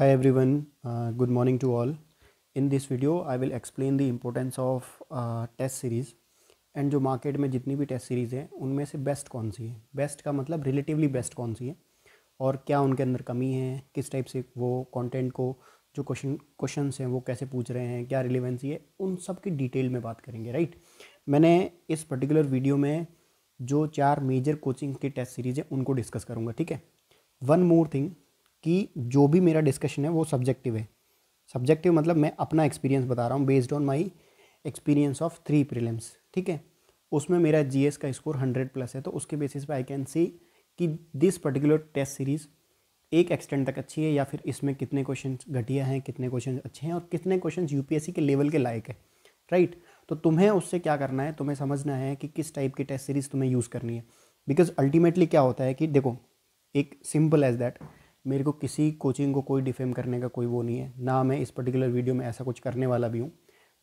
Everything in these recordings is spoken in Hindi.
hi everyone uh, good morning to all in this video i will explain the importance of test series and जो मार्केट में जितनी भी टेस्ट सीरीज़ हैं उनमें से बेस्ट कौन सी है बेस्ट का मतलब रिलेटिवली बेस्ट कौन सी है और क्या उनके अंदर कमी है किस टाइप से वो कंटेंट को जो क्वेश्चन क्वेश्चन हैं वो कैसे पूछ रहे हैं क्या रिलेवेंसी है उन सब की डिटेल में बात करेंगे राइट मैंने इस पर्टिकुलर वीडियो में जो चार मेजर कोचिंग की टेस्ट सीरीज़ है उनको डिस्कस करूँगा ठीक है वन मोर थिंग कि जो भी मेरा डिस्कशन है वो सब्जेक्टिव है सब्जेक्टिव मतलब मैं अपना एक्सपीरियंस बता रहा हूँ based on my experience of three prelims ठीक है उसमें मेरा जी का स्कोर हंड्रेड प्लस है तो उसके बेसिस पर आई कैन सी कि दिस पर्टिकुलर टेस्ट सीरीज़ एक एक्सटेंड तक अच्छी है या फिर इसमें कितने क्वेश्चन घटिया हैं कितने क्वेश्चन अच्छे हैं और कितने क्वेश्चन यूपीएससी के लेवल के लायक है राइट right? तो तुम्हें उससे क्या करना है तुम्हें समझना है कि किस टाइप की टेस्ट सीरीज़ तुम्हें यूज़ करनी है बिकॉज अल्टीमेटली क्या होता है कि देखो एक सिंपल एज दैट मेरे को किसी कोचिंग को कोई डिफेम करने का कोई वो नहीं है ना मैं इस पर्टिकुलर वीडियो में ऐसा कुछ करने वाला भी हूँ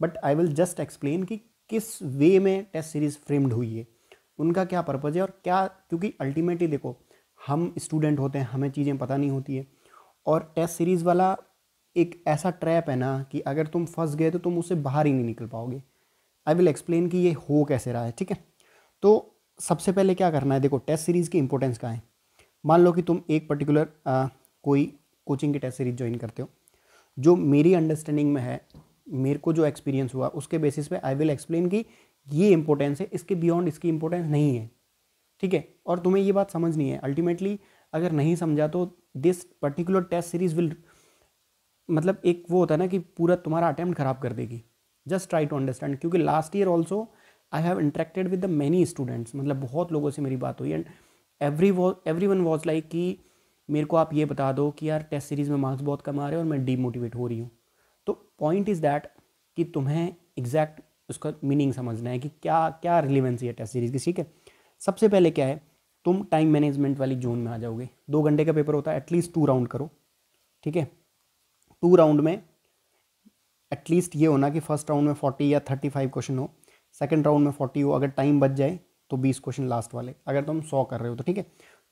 but I will just explain कि किस वे में टेस्ट सीरीज़ फ्रेम्ड हुई है उनका क्या पर्पज़ है और क्या क्योंकि अल्टीमेटली देखो हम स्टूडेंट होते हैं हमें चीज़ें पता नहीं होती है और टेस्ट सीरीज़ वाला एक ऐसा ट्रैप है ना कि अगर तुम फंस गए तो तुम उससे बाहर ही नहीं निकल पाओगे आई विल एक्सप्लेन कि ये हो कैसे रहा है ठीक है तो सबसे पहले क्या करना है देखो टेस्ट सीरीज़ की इंपॉर्टेंस क्या है मान लो कि तुम एक पर्टिकुलर आ, कोई कोचिंग की टेस्ट सीरीज ज्वाइन करते हो जो मेरी अंडरस्टैंडिंग में है मेरे को जो एक्सपीरियंस हुआ उसके बेसिस पे आई विल एक्सप्लेन कि ये इंपॉर्टेंस है इसके बियॉन्ड इसकी इंपॉर्टेंस नहीं है ठीक है और तुम्हें ये बात समझनी है अल्टीमेटली अगर नहीं समझा तो this particular test series will मतलब एक वो होता है ना कि पूरा तुम्हारा अटैम्प्ट खराब कर देगी जस्ट ट्राई टू अंडरस्टैंड क्योंकि last year also I have interacted with the many students मतलब बहुत लोगों से मेरी बात हुई एंड एवरी वो एवरी वन वॉज लाइक कि मेरे को आप ये बता दो कि यार टेस्ट सीरीज़ में मार्क्स बहुत कम आ रहे हैं और मैं डीमोटिवेट हो रही हूँ तो पॉइंट इज़ दैट कि तुम्हें एग्जैक्ट उसका मीनिंग समझना है कि क्या क्या रिलीवेंसी है टेस्ट सीरीज़ की ठीक है सबसे पहले क्या है तुम टाइम मैनेजमेंट वाली जोन में आ जाओगे दो घंटे का पेपर होता है एटलीस्ट टू राउंड करो ठीक है टू राउंड में एटलीस्ट ये होना कि फर्स्ट राउंड में फोर्टी या थर्टी फाइव क्वेश्चन हो सेकेंड राउंड में फोर्टी हो अगर टाइम बच जाए तो बीस क्वेश्चन लास्ट वाले अगर तुम सौ कर रहे हो तो ठीक है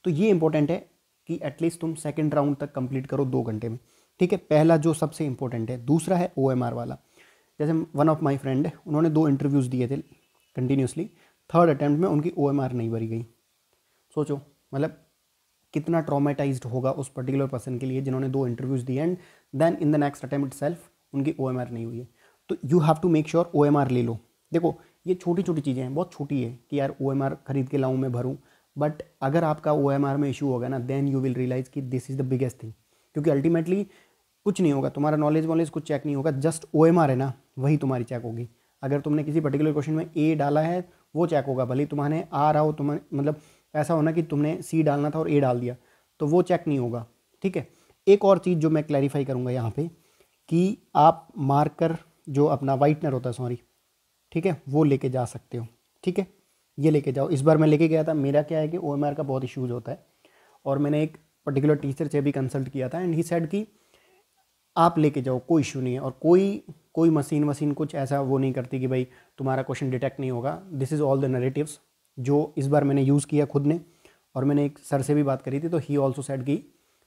तो ये इंपॉर्टेंट है कि एटलीस्ट तुम सेकेंड राउंड तक कंप्लीट करो दो घंटे में ठीक है पहला जो सबसे इंपॉर्टेंट है दूसरा है ओ वाला जैसे वन ऑफ माई फ्रेंड है उन्होंने दो इंटरव्यूज़ दिए थे कंटिन्यूसली थर्ड अटैम्प्ट में उनकी ओ नहीं भरी गई सोचो मतलब कितना ट्रामेटाइज होगा उस पर्टिकुलर पर्सन के लिए जिन्होंने दो इंटरव्यूज़ दिए and then in the next attempt self उनकी ओ नहीं हुई है तो you have to make sure ओ ले लो देखो ये छोटी छोटी चीज़ें हैं बहुत छोटी है कि यार ओ ख़रीद के लाऊँ मैं भरूँ बट अगर आपका ओ में इशू होगा ना देन यू विल रियलाइज़ कि this is the biggest thing क्योंकि अल्टीमेटली कुछ नहीं होगा तुम्हारा नॉलेज वॉलेज कुछ चेक नहीं होगा जस्ट ओ है ना वही तुम्हारी चेक होगी अगर तुमने किसी पर्टिकुलर क्वेश्चन में ए डाला है वो चेक होगा भले तुम्हारे आ रहा हो तुम्हें मतलब ऐसा होना कि तुमने सी डालना था और ए डाल दिया तो वो चेक नहीं होगा ठीक है एक और चीज़ जो मैं क्लैरिफाई करूँगा यहाँ पे कि आप मार्कर जो अपना वाइटनर होता है सॉरी ठीक है वो लेके जा सकते हो ठीक है ये लेके जाओ इस बार मैं लेके गया था मेरा क्या है कि ओ का बहुत इशूज़ होता है और मैंने एक पर्टिकुलर टीचर से भी कंसल्ट किया था एंड ही सेड कि आप लेके जाओ कोई इशू नहीं है और कोई कोई मशीन वसीन कुछ ऐसा वो नहीं करती कि भाई तुम्हारा क्वेश्चन डिटेक्ट नहीं होगा this is all the narratives जो इस बार मैंने यूज़ किया खुद ने और मैंने एक सर से भी बात करी थी तो ही ऑल्सो सेड कि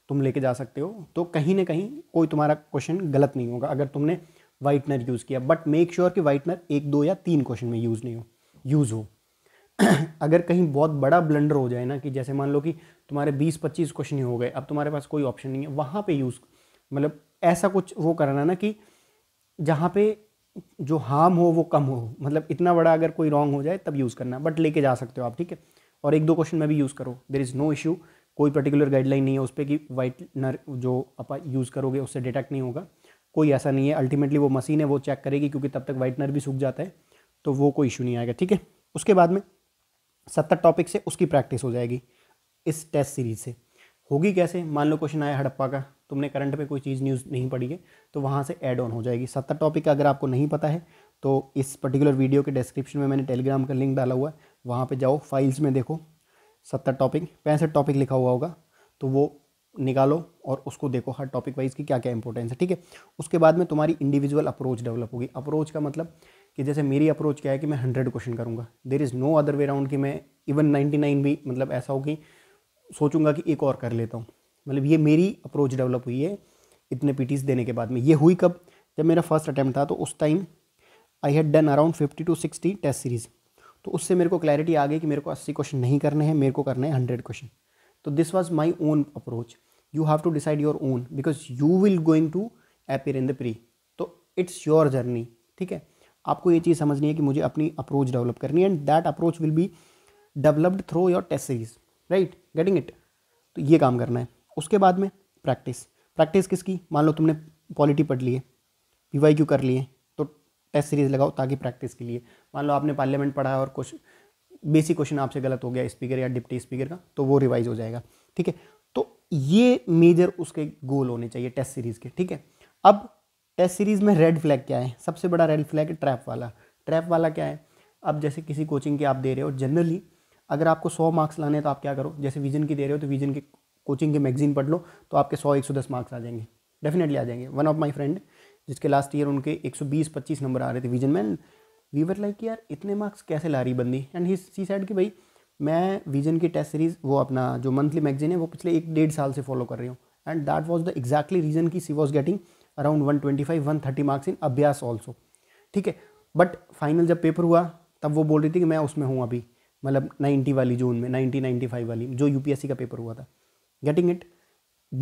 तुम लेके जा सकते हो तो कहीं ना कहीं कोई तुम्हारा क्वेश्चन गलत नहीं होगा अगर तुमने वाइटनर यूज़ किया बट मेक श्योर कि वाइटनर एक दो या तीन क्वेश्चन में यूज़ नहीं हो यूज़ हो अगर कहीं बहुत बड़ा ब्लंडर हो जाए ना कि जैसे मान लो कि तुम्हारे बीस पच्चीस क्वेश्चन ही हो गए अब तुम्हारे पास कोई ऑप्शन नहीं है वहाँ पर यूज़ मतलब ऐसा कुछ वो करना ना कि जहाँ पे जो हार्म हो वो कम हो मतलब इतना बड़ा अगर कोई रॉन्ग हो जाए तब यूज़ करना बट लेके जा सकते हो आप ठीक है और एक दो क्वेश्चन में भी यूज़ करो देर इज़ नो इशू कोई पर्टिकुलर गाइडलाइन नहीं है उस पर कि वाइटनर जो आप यूज़ करोगे उससे डिटेक्ट नहीं होगा कोई ऐसा नहीं है अल्टीमेटली वो मशीन है वो चेक करेगी क्योंकि तब तक वाइटनर भी सूख जाता है तो वो कोई इशू नहीं आएगा ठीक है उसके बाद में सत्तर टॉपिक से उसकी प्रैक्टिस हो जाएगी इस टेस्ट सीरीज से होगी कैसे मान लो क्वेश्चन आया हड़प्पा का तुमने करंट पे कोई चीज़ न्यूज़ नहीं पढ़ी है तो वहाँ से एड ऑन हो जाएगी सत्तर टॉपिक अगर आपको नहीं पता है तो इस पर्टिकुलर वीडियो के डिस्क्रिप्शन में मैंने टेलीग्राम का लिंक डाला हुआ है वहाँ पर जाओ फाइल्स में देखो सत्तर टॉपिक पैंसठ टॉपिक लिखा हुआ होगा तो वो निकालो और उसको देखो हर टॉपिक वाइज की क्या क्या इंपॉर्टेंस है ठीक है उसके बाद में तुम्हारी इंडिविजुअल अप्रोच डेवलप होगी अप्रोच का मतलब कि जैसे मेरी अप्रोच क्या है कि मैं हंड्रेड क्वेश्चन करूँगा there is no other way round कि मैं इवन नाइन्टी नाइन भी मतलब ऐसा हो कि सोचूंगा कि एक और कर लेता हूँ मतलब ये मेरी अप्रोच डेवलप हुई है इतने पीटीज देने के बाद में ये हुई कब जब मेरा फर्स्ट अटैम्प्ट था तो उस time I had done around fifty to sixty test series तो उससे मेरे को क्लैरिटी आ गई कि मेरे को अस्सी क्वेश्चन नहीं करने हैं मेरे को करने हैं हंड्रेड क्वेश्चन तो this was my own approach you have to decide your own because you will going to appear in the pre तो इट्स योर जर्नी ठीक है आपको ये चीज़ समझनी है कि मुझे अपनी अप्रोच डेवलप करनी है and that approach will be developed through your test series right getting it तो ये काम करना है उसके बाद में प्रैक्टिस प्रैक्टिस किसकी मान लो तुमने पॉलिटी पढ़ लिए पी वाई क्यू कर लिए तो टेस्ट सीरीज़ लगाओ ताकि प्रैक्टिस के लिए मान लो आपने पार्लियामेंट पढ़ा है और कुछ बेसिक क्वेश्चन आपसे गलत हो गया स्पीकर या डिप्टी स्पीकर का तो वो रिवाइज हो जाएगा ठीक है ये मेजर उसके गोल होने चाहिए टेस्ट सीरीज़ के ठीक है अब टेस्ट सीरीज़ में रेड फ्लैग क्या है सबसे बड़ा रेड फ्लैग है ट्रैप वाला ट्रैप वाला क्या है अब जैसे किसी कोचिंग के आप दे रहे हो जनरली अगर आपको सौ मार्क्स लाने हैं तो आप क्या करो जैसे विजन की दे रहे हो तो विजन की कोचिंग की मैगजीन पढ़ लो तो आपके सौ एक सौ दस मार्क्स आ जाएंगे डेफिनेटली आ जाएंगे वन ऑफ माई फ्रेंड जिसके लास्ट ईयर उनके एक सौ बीस पच्चीस नंबर आ रहे थे विजन में वीवर लाइक यार इतने मार्क्स कैसे ला रही बंदी एंड ही सी सैड कि भाई मैं विजन की टेस्ट सीरीज़ वो अपना जो मंथली मैगजीन है वो पिछले एक डेढ़ साल से फॉलो कर रही हूँ and that was the exactly reason की she was getting around one twenty five one thirty marks in Abhyas also ठीक है बट फाइनल जब पेपर हुआ तब वो बोल रही थी कि मैं उसमें हूँ अभी मतलब नाइन्टी वाली जून में नाइन्टी नाइन्टी फाइव वाली जो यू पी एस सी का पेपर हुआ था गेटिंग इट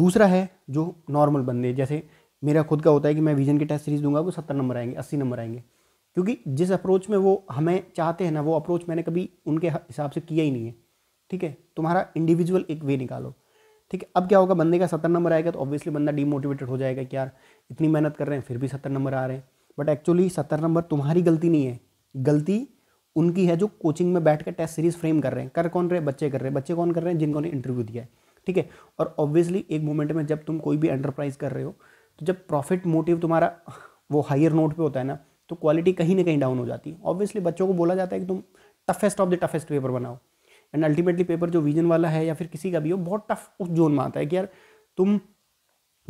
दूसरा है जो नॉर्मल बंदे जैसे मेरा खुद का होता है कि मैं विजन की टेस्ट सीरीज़ दूंगा वो सत्तर नंबर आएंगे अस्सी नंबर आएंगे क्योंकि जिस अप्रोच में वो हमें चाहते हैं ना वो अप्रोच मैंने कभी उनके हिसाब से किया ही नहीं है ठीक है तुम्हारा इंडिविजुअल एक वे निकालो ठीक है अब क्या होगा बंदे का सत्तर नंबर आएगा तो ऑब्वियसली बंदा डीमोटिवेटेड हो जाएगा कि यार इतनी मेहनत कर रहे हैं फिर भी सत्तर नंबर आ रहे हैं बट एक्चुअली सत्तर नंबर तुम्हारी गलती नहीं है गलती उनकी है जो कोचिंग में बैठ कर टेस्ट सीरीज फ्रेम कर रहे हैं कर कौन रहे बच्चे कर रहे हैं बच्चे कौन कर रहे हैं जिनको ने इंटरव्यू दिया है ठीक है और ऑब्वियसली एक मोमेंट में जब तुम कोई भी एंटरप्राइज कर रहे हो तो जब प्रॉफिट मोटिव तुम्हारा वो हायर नोट पे होता है ना तो क्वालिटी कहीं ना कहीं डाउन हो जाती है ऑब्वियसली बच्चों को बोला जाता है कि तुम toughest of the toughest paper बनाओ एंड अल्टीमेटली पेपर जो विजन वाला है या फिर किसी का भी हो बहुत टफ उस जोन में आता है कि यार तुम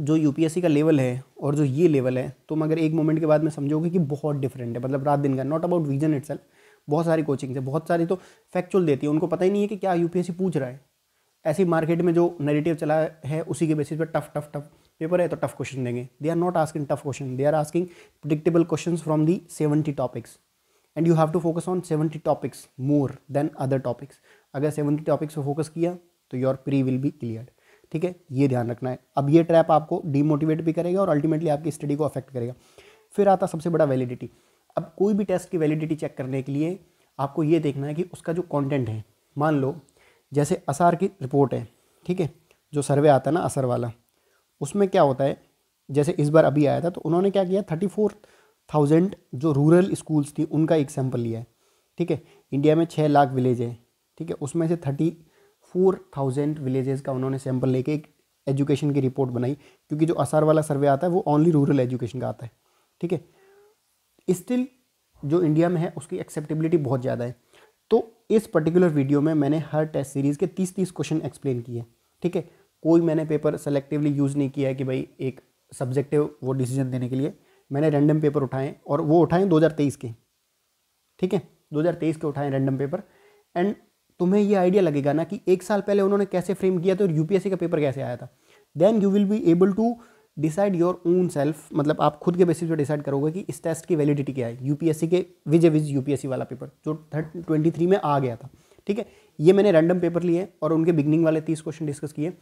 जो यू का लेवल है और जो ये लेवल है तुम अगर एक मोमेंट के बाद में समझोगे कि बहुत डिफरेंट है मतलब रात दिन का नॉट अबाउट विजन इट बहुत सारी कोचिंग्स है बहुत सारी तो फैक्चुअल देती है उनको पता ही नहीं है कि क्या यू पूछ रहा है ऐसी मार्केट में जो नेगेटिव चला है उसी के बेसिस पर टफ टफ टफ पेपर है तो टफ क्वेश्चन देंगे they are not asking tough question they are asking predictable question from the seventy topics and you have to focus on seventy topics more than other topics अगर सेवेंटी टॉपिक्स पर फोकस किया तो your pre will be clear ठीक है ये ध्यान रखना है अब ये ट्रैप आपको डीमोटिवेट भी करेगा और अल्टीमेटली आपकी स्टडी को अफेक्ट करेगा फिर आता सबसे बड़ा वैलिडिटी अब कोई भी टेस्ट की वैलिडिटी चेक करने के लिए आपको ये देखना है कि उसका जो कंटेंट है मान लो जैसे असार की रिपोर्ट है ठीक है जो सर्वे आता है ना असर वाला उसमें क्या होता है जैसे इस बार अभी आया था तो उन्होंने क्या किया थर्टी फोर थाउजेंड जो रूरल स्कूल्स थी उनका एक सैम्पल लिया है ठीक है इंडिया में छः लाख विलेज है ठीक है उसमें से थर्टी फोर थाउजेंड विलेजेस का उन्होंने सैम्पल लेके एक एजुकेशन की रिपोर्ट बनाई क्योंकि जो असार वाला सर्वे आता है वो ओनली रूरल एजुकेशन का आता है ठीक है स्टिल जो इंडिया में है उसकी एक्सेप्टेबिलिटी बहुत ज़्यादा है तो इस पर्टिकुलर वीडियो में मैंने हर टेस्ट सीरीज़ के तीस तीस क्वेश्चन एक्सप्लेन किए ठीक है कोई मैंने पेपर सेलेक्टिवली यूज़ नहीं किया है कि भाई एक सब्जेक्टिव वो डिसीजन देने के लिए मैंने रैंडम पेपर उठाए और वो उठाएँ दो के ठीक है दो के उठाएं रैंडम पेपर एंड तुम्हें ये आइडिया लगेगा ना कि एक साल पहले उन्होंने कैसे फ्रेम किया था और यूपीएससी का पेपर कैसे आया था then you will be able to decide your own self मतलब आप खुद के बेसिस पर डिसाइड करोगे कि इस टेस्ट की वैलिडिटी क्या है यूपीएससी के विज ए विज यूपीएससी वाला पेपर जो थर्ड ट्वेंटी थ्री में आ गया था ठीक है ये मैंने रैंडम पेपर लिए और उनके बिगनिंग वाले तीस क्वेश्चन डिस्कस किए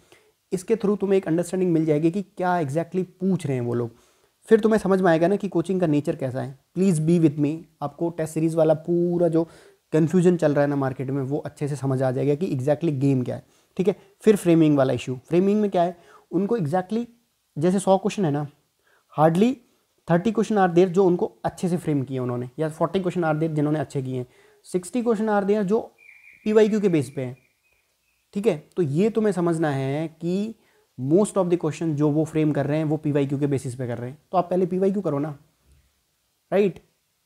इसके थ्रू तुम्हें एक अंडरस्टैंडिंग मिल जाएगी कि क्या एग्जैक्टली exactly पूछ रहे हैं वो लोग फिर तुम्हें समझ में आएगा ना कि कोचिंग का नेचर कैसा है प्लीज़ बी विथ मी आपको टेस्ट सीरीज़ वाला पूरा जो कन्फ्यूजन चल रहा है ना मार्केट में वो अच्छे से समझ आ जाएगा कि एग्जैक्टली exactly गेम क्या है ठीक है फिर फ्रेमिंग वाला इशू फ्रेमिंग में क्या है उनको एग्जैक्टली exactly, जैसे सौ क्वेश्चन है ना hardly thirty question are there जो उनको अच्छे से फ्रेम किए उन्होंने या फोर्टी क्वेश्चन आर देर जिन्होंने अच्छे किए हैं सिक्सटी क्वेश्चन आर देर जो पी वाई क्यू के बेस पे हैं ठीक है तो ये तुम्हें समझना है कि मोस्ट ऑफ द क्वेश्चन जो वो फ्रेम कर रहे हैं वो पी वाई क्यू के बेसिस पे कर रहे हैं तो आप पहले पी वाई क्यू करो ना राइट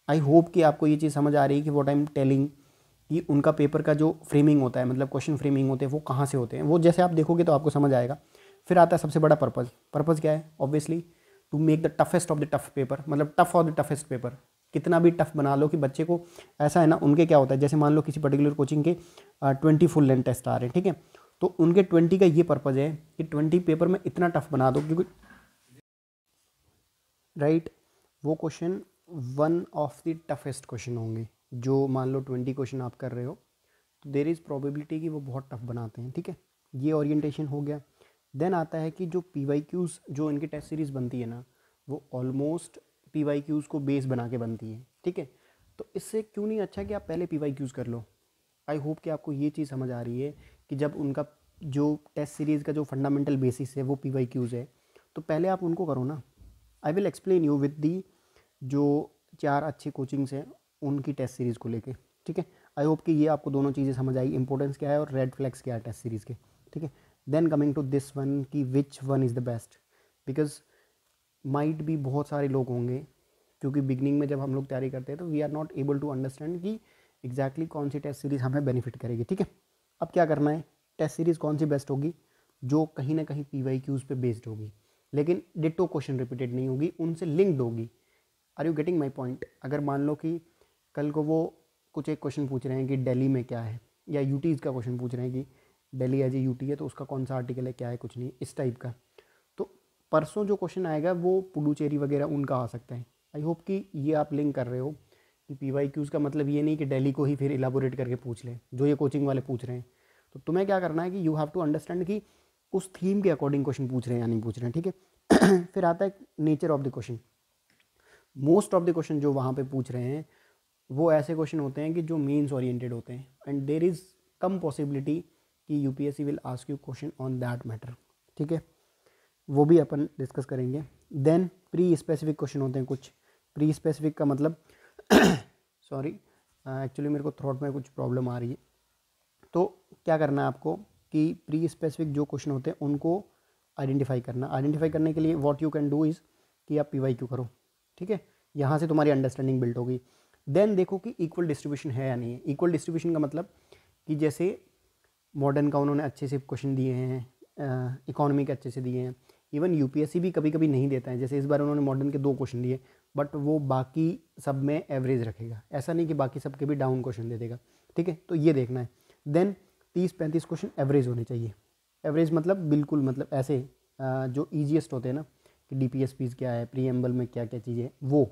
आई होप कि आपको ये चीज़ समझ आ रही है कि वॉट आई एम टेलिंग कि उनका पेपर का जो फ्रेमिंग होता है मतलब क्वेश्चन फ्रेमिंग होते हैं वो कहाँ से होते हैं वो जैसे आप देखोगे तो आपको समझ आएगा फिर आता है सबसे बड़ा पर्पज़ पर्पज़ क्या है obviously to make the toughest of the tough paper मतलब tough of the toughest paper कितना भी टफ बना लो कि बच्चे को ऐसा है ना उनके क्या होता है जैसे मान लो किसी पर्टिकुलर कोचिंग के ट्वेंटी फुल लेंथ टेस्ट आ रहे हैं ठीक है तो उनके ट्वेंटी का ये पर्पज़ है कि ट्वेंटी पेपर में इतना टफ बना दो क्योंकि राइट वो question one of the toughest question होंगे जो मान लो ट्वेंटी क्वेश्चन आप कर रहे हो तो देर इज़ प्रोबेबिलिटी कि वो बहुत टफ बनाते हैं ठीक है ये ओरिएंटेशन हो गया देन आता है कि जो पी वाई क्यूज़ जो इनकी टेस्ट सीरीज़ बनती है ना वो ऑलमोस्ट पी वाई क्यूज़ को बेस बना के बनती है ठीक है तो इससे क्यों नहीं अच्छा कि आप पहले पी वाई क्यूज़ कर लो आई होप कि आपको ये चीज़ समझ आ रही है कि जब उनका जो टेस्ट सीरीज़ का जो फंडामेंटल बेसिस है वो पी वाई क्यूज़ है तो पहले आप उनको करो ना I will explain you with the जो चार अच्छी कोचिंग्स हैं उनकी टेस्ट सीरीज़ को लेके ठीक है आई होप कि ये आपको दोनों चीज़ें समझ आई इंपॉर्टेंस क्या है और रेड फ्लैक्स क्या है टेस्ट सीरीज़ के ठीक है then coming to this one की which one is the best because might भी बहुत सारे लोग होंगे क्योंकि बिगनिंग में जब हम लोग तैयारी करते हैं तो we are not able to understand कि एग्जैक्टली कौन सी टेस्ट सीरीज़ हमें बेनिफिट करेगी ठीक है अब क्या करना है टेस्ट सीरीज़ कौन सी बेस्ट होगी जो कहीं ना कहीं पी वाई क्यूज़ पर बेस्ड होगी लेकिन डिटो क्वेश्चन रिपीटेड नहीं होगी उनसे लिंक्ड होगी are you getting my point अगर मान लो कि कल को वो कुछ एक क्वेश्चन पूछ रहे हैं कि डेली में क्या है या यूटीज़ का क्वेश्चन पूछ रहे हैं कि डेली एज ए यू है तो उसका कौन सा आर्टिकल है क्या है कुछ नहीं इस टाइप का परसों जो क्वेश्चन आएगा वो पुडुचेरी वगैरह उनका आ सकता है आई होप कि ये आप लिंक कर रहे हो कि पी वाई क्यूज़ का मतलब ये नहीं कि डेली को ही फिर इलाबोरेट करके पूछ लें जो ये कोचिंग वाले पूछ रहे हैं तो तुम्हें क्या करना है कि यू हैव टू अंडरस्टैंड कि उस थीम के अकॉर्डिंग क्वेश्चन पूछ रहे हैं या नहीं पूछ रहे हैं ठीक है फिर आता है nature of the question most of the question जो वहाँ पे पूछ रहे हैं वो ऐसे क्वेश्चन होते हैं कि जो मीन्स ओरिएंटेड होते हैं एंड देर इज़ कम पॉसिबिलिटी कि she will ask you question on that matter ठीक है वो भी अपन डिस्कस करेंगे देन प्री स्पेसिफिक क्वेश्चन होते हैं कुछ प्री स्पेसिफिक का मतलब सॉरी एक्चुअली मेरे को थ्रोट में कुछ प्रॉब्लम आ रही है तो क्या करना है आपको कि प्री स्पेसिफिक जो क्वेश्चन होते हैं उनको आइडेंटिफाई करना आइडेंटिफाई करने के लिए what you can do is कि आप पी वाई क्यू करो ठीक है यहाँ से तुम्हारी अंडरस्टैंडिंग बिल्ड होगी देन देखो कि इक्वल डिस्ट्रीब्यूशन है या नहीं है इक्वल डिस्ट्रीब्यूशन का मतलब कि जैसे मॉडर्न का उन्होंने अच्छे से क्वेश्चन दिए हैं इकोनॉमी के अच्छे से दिए हैं इवन यूपीएससी भी कभी कभी नहीं देता है जैसे इस बार उन्होंने मॉडर्न के दो क्वेश्चन दिए बट वो बाकी सब में एवरेज रखेगा ऐसा नहीं कि बाकी सब के भी डाउन क्वेश्चन दे देगा ठीक है तो ये देखना है देन तीस पैंतीस क्वेश्चन एवरेज होने चाहिए एवरेज मतलब बिल्कुल मतलब ऐसे जो ईजीएस्ट होते हैं ना कि डी पी क्या है प्री में क्या क्या चीज़ें वो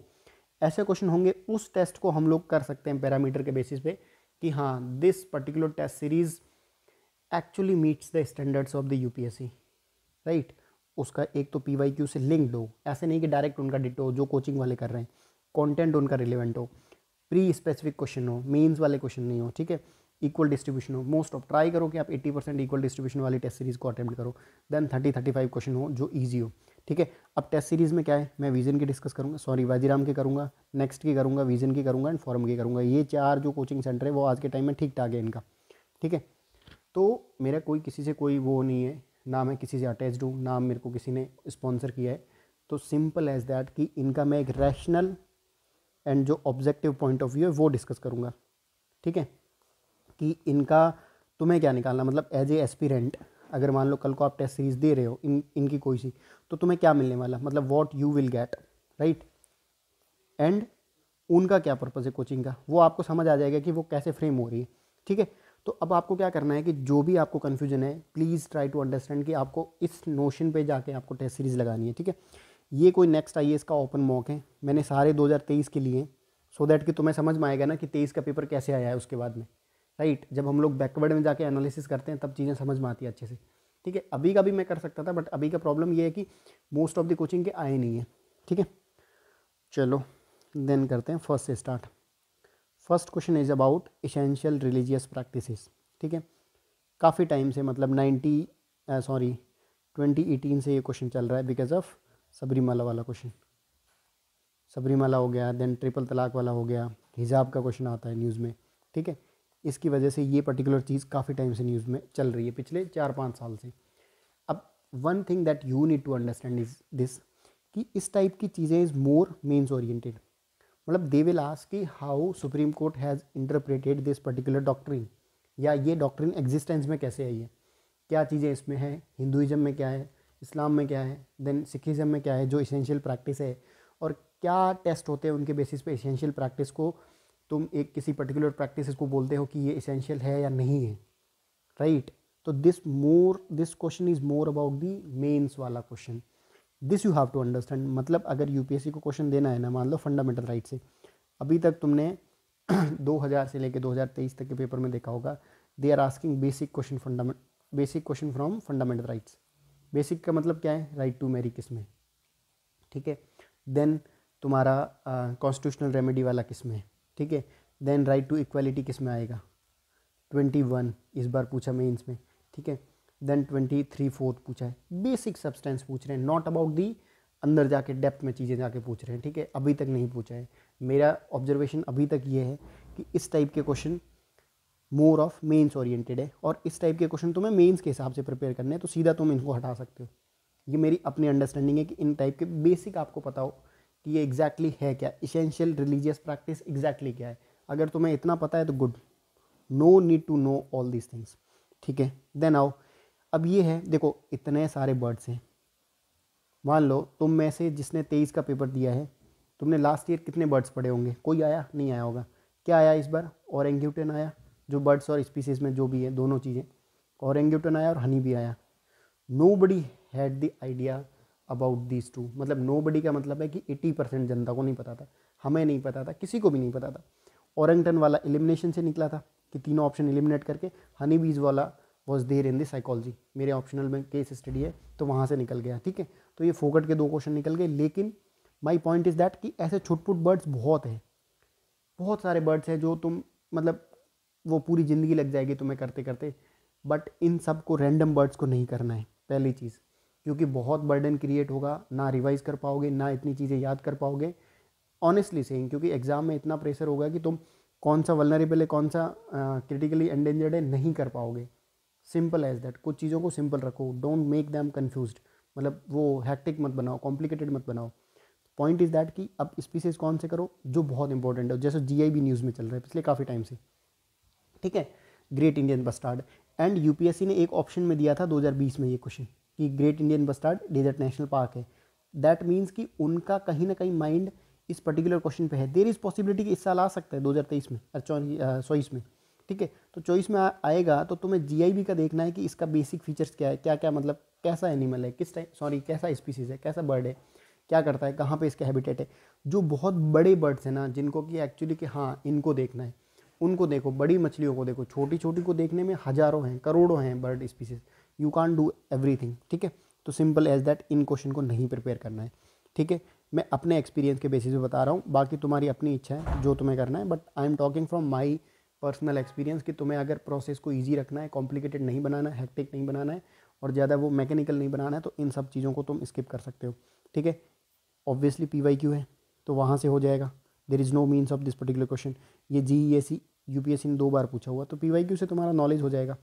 ऐसे क्वेश्चन होंगे उस टेस्ट को हम लोग कर सकते हैं पैरामीटर के बेसिस पे कि हाँ this particular test series actually meets the standards of the UPSC right उसका एक तो पी वाई क्यू से लिंक्ड हो ऐसे नहीं कि डायरेक्ट उनका डिटो जो कोचिंग वाले कर रहे हैं कंटेंट उनका रिलेवेंट हो प्री स्पेसिफिक क्वेश्चन हो मेंस वाले क्वेश्चन नहीं हो ठीक है इक्वल डिस्ट्रीब्यूशन हो मोस्ट ऑफ ट्राई करो कि आप 80 परसेंट इक्वल डिस्ट्रीब्यूशन वाली टेस्ट सीरीज़ को अटेम्प्ट करो देन 30 35 क्वेश्चन हो जो ईजी हो ठीक है अब टेस्ट सीरीज़ में क्या है मैं विजन की डिस्कस करूँगा सॉरी वाजीराम की करूँगा नेक्स्ट की करूँगा विजन की करूँगा एंड फॉरम की करूँगा ये चार जो कोचिंग सेंटर है वो आज के टाइम में ठीक ठाक है इनका ठीक है तो मेरा कोई किसी से कोई वो नहीं है ना मैं किसी से अटैच्ड हूँ ना मेरे को किसी ने स्पॉन्सर किया है तो सिंपल एज दैट कि इनका मैं एक रैशनल एंड जो ऑब्जेक्टिव पॉइंट ऑफ व्यू है वो डिस्कस करूँगा ठीक है कि इनका तुम्हें क्या निकालना मतलब एज ए एस्पिरेंट अगर मान लो कल को आप टेस्ट सीरीज दे रहे हो इन इनकी कोई सी तो तुम्हें क्या मिलने वाला मतलब what you will get right and उनका क्या पर्पज़ है कोचिंग का वो आपको समझ आ जाएगा कि वो कैसे फ्रेम हो रही है ठीक है तो अब आपको क्या करना है कि जो भी आपको कन्फ्यूजन है प्लीज़ ट्राई टू अंडरस्टैंड कि आपको इस नोशन पे जाके आपको टेस्ट सीरीज़ लगानी है ठीक है ये कोई नेक्स्ट आई का ओपन मॉक है मैंने सारे 2023 के लिए सो so दैट कि तुम्हें समझ में आएगा ना कि तेईस का पेपर कैसे आया है उसके बाद में राइट right? जब हम लोग बैकवर्ड में जाके एनालिसिस करते हैं तब चीज़ें समझ में आती है अच्छे से ठीक है अभी का भी मैं कर सकता था बट अभी का प्रॉब्लम ये है कि मोस्ट ऑफ द कोचिंग के आए नहीं है ठीक है चलो देन करते हैं फर्स्ट से start first question is about essential religious practices ठीक है काफ़ी टाइम से मतलब नाइन्टी सॉरी ट्वेंटी एटीन से ये क्वेश्चन चल रहा है बिकॉज ऑफ सबरीमाला वाला क्वेश्चन सबरीमाला हो गया देन ट्रिपल तलाक वाला हो गया हिजाब का क्वेश्चन आता है न्यूज़ में ठीक है इसकी वजह से ये पर्टिकुलर चीज़ काफ़ी टाइम से न्यूज़ में चल रही है पिछले चार पाँच साल से अब one thing that you need to understand is this कि इस टाइप की चीज़ें इज़ मोर मीन्स ओरिएंटेड मतलब दे विल आस्क कि how Supreme Court has interpreted this particular doctrine या ये डॉक्ट्रिन एग्जिस्टेंस में कैसे आई है क्या चीज़ें इसमें हैं हिंदुज़म में क्या है इस्लाम में क्या है देन सिखिज़म में क्या है जो इसेंशियल प्रैक्टिस है और क्या टेस्ट होते हैं उनके बेसिस पे इसेंशियल प्रैक्टिस को तुम एक किसी पर्टिकुलर प्रैक्टिस को बोलते हो कि ये इसेंशियल है या नहीं है राइट right? तो this more this question is more about the mains वाला question this you have to understand मतलब अगर यू को क्वेश्चन देना है ना मान लो फंडामेंटल राइट से अभी तक तुमने 2000 से लेकर 2023 तक के पेपर में देखा होगा they are asking basic question fundament basic question from fundamental rights basic का मतलब क्या है राइट टू मैरी किस में ठीक है देन तुम्हारा कॉन्स्टिट्यूशनल uh, रेमेडी वाला किस में है ठीक है देन राइट टू इक्वालिटी किस में आएगा ट्वेंटी वन इस बार पूछा मेंस में ठीक है देन ट्वेंटी थ्री फोर्थ पूछा है बेसिक सब्सटेंस पूछ रहे हैं नॉट अबाउट दी अंदर जाके डेप्थ में चीज़ें जाके पूछ रहे हैं ठीक है अभी तक नहीं पूछा है मेरा ऑब्जर्वेशन अभी तक ये है कि इस टाइप के question more of mains oriented है और इस टाइप के क्वेश्चन तुम्हें मेन्स के हिसाब से प्रिपेयर करने हैं तो सीधा तुम इनको हटा सकते हो ये मेरी अपनी अंडरस्टैंडिंग है कि इन टाइप के बेसिक आपको पता हो कि ये एग्जैक्टली exactly है क्या इसेंशियल रिलीजियस प्रैक्टिस एग्जैक्टली क्या है अगर तुम्हें इतना पता है तो good no need to know all these things ठीक है देन आओ अब ये है देखो इतने सारे बर्ड्स हैं मान लो तुम में से जिसने तेईस का पेपर दिया है तुमने लास्ट ईयर कितने बर्ड्स पढ़े होंगे कोई आया नहीं आया होगा क्या आया इस बार औरंग्यूटन आया जो बर्ड्स और स्पीसीज में जो भी है दोनों चीज़ें औरंग्यूटन आया और हनी भी आया nobody had the idea about this too मतलब नो बडी का मतलब है कि एट्टी परसेंट जनता को नहीं पता था हमें नहीं पता था किसी को भी नहीं पता था औरंगटन वाला एलिमिनेशन से निकला था कि तीनों ऑप्शन एलिमिनेट करके हनी बीज वाला was there in the psychology मेरे ऑप्शनल में केस स्टडी है तो वहाँ से निकल गया ठीक है तो ये फोकट के दो क्वेश्चन निकल गए लेकिन माई पॉइंट इज़ दैट कि ऐसे छुटपुट बर्ड्स बहुत हैं बहुत सारे बर्ड्स हैं जो तुम मतलब वो पूरी ज़िंदगी लग जाएगी तुम्हें करते करते बट इन सब को रैंडम बर्ड्स को नहीं करना है पहली चीज़ क्योंकि बहुत बर्डन क्रिएट होगा ना रिवाइज कर पाओगे ना इतनी चीज़ें याद कर पाओगे ऑनेस्टली सेइंग क्योंकि एग्ज़ाम में इतना प्रेशर होगा कि तुम कौन सा वलनरेबल है कौन सा क्रिटिकली एंडेंजर्ड है नहीं कर पाओगे सिंपल एज दैट कुछ चीज़ों को सिंपल रखो डोंट मेक दैम कन्फ्यूज मतलब वो हैक्टिक मत बनाओ कॉम्प्लिकेटेड मत बनाओ पॉइंट इज़ दैट कि अब स्पीसीज कौन से करो जो बहुत इंपॉर्टेंट है जैसे जी न्यूज़ में चल रहा है पिछले काफ़ी टाइम से ठीक है great Indian bustard and C ने एक ऑप्शन में दिया था 2020 में ये क्वेश्चन कि great Indian bustard Desert National Park है दैट मीन्स कि उनका कहीं ना कहीं माइंड इस पर्टिकुलर क्वेश्चन पे है देर इज़ पॉसिबिलिटी कि इस साल आ सकता है तेईस में सॉरी चौबीस में ठीक है तो चॉइस में आएगा तो तुम्हें जीआईबी का देखना है कि इसका बेसिक फीचर्स क्या है क्या क्या मतलब कैसा एनिमल है किस टाइम सॉरी कैसा स्पीसीज है कैसा बर्ड है क्या करता है कहाँ पे इसका हैबिटेट है जो बहुत बड़े बर्ड्स हैं ना जिनको कि एक्चुअली कि हाँ इनको देखना है उनको देखो बड़ी मछलियों को देखो छोटी छोटी को देखने में हज़ारों हैं करोड़ों हैं bird species you can do every ठीक है तो सिंपल एज दैट इन क्वेश्चन को नहीं प्रिपेयर करना है ठीक है मैं अपने एक्सपीरियंस के बेसिस पे बता रहा हूँ बाकी तुम्हारी अपनी इच्छा है जो तुम्हें करना है but I am talking from my personal experience कि तुम्हें अगर प्रोसेस को ईजी रखना है कॉम्प्लिकेटेड नहीं बनाना है हैक्टिक नहीं बनाना है और ज़्यादा वो मैकेनिकल नहीं बनाना है तो इन सब चीज़ों को तुम स्किप कर सकते हो ठीक है ऑब्वियसली पी वाई क्यू है तो वहाँ से हो जाएगा there is no means of this particular question ये G E S C U P S C ने दो बार पूछा हुआ तो पी वाई क्यू से तुम्हारा नॉलेज हो जाएगा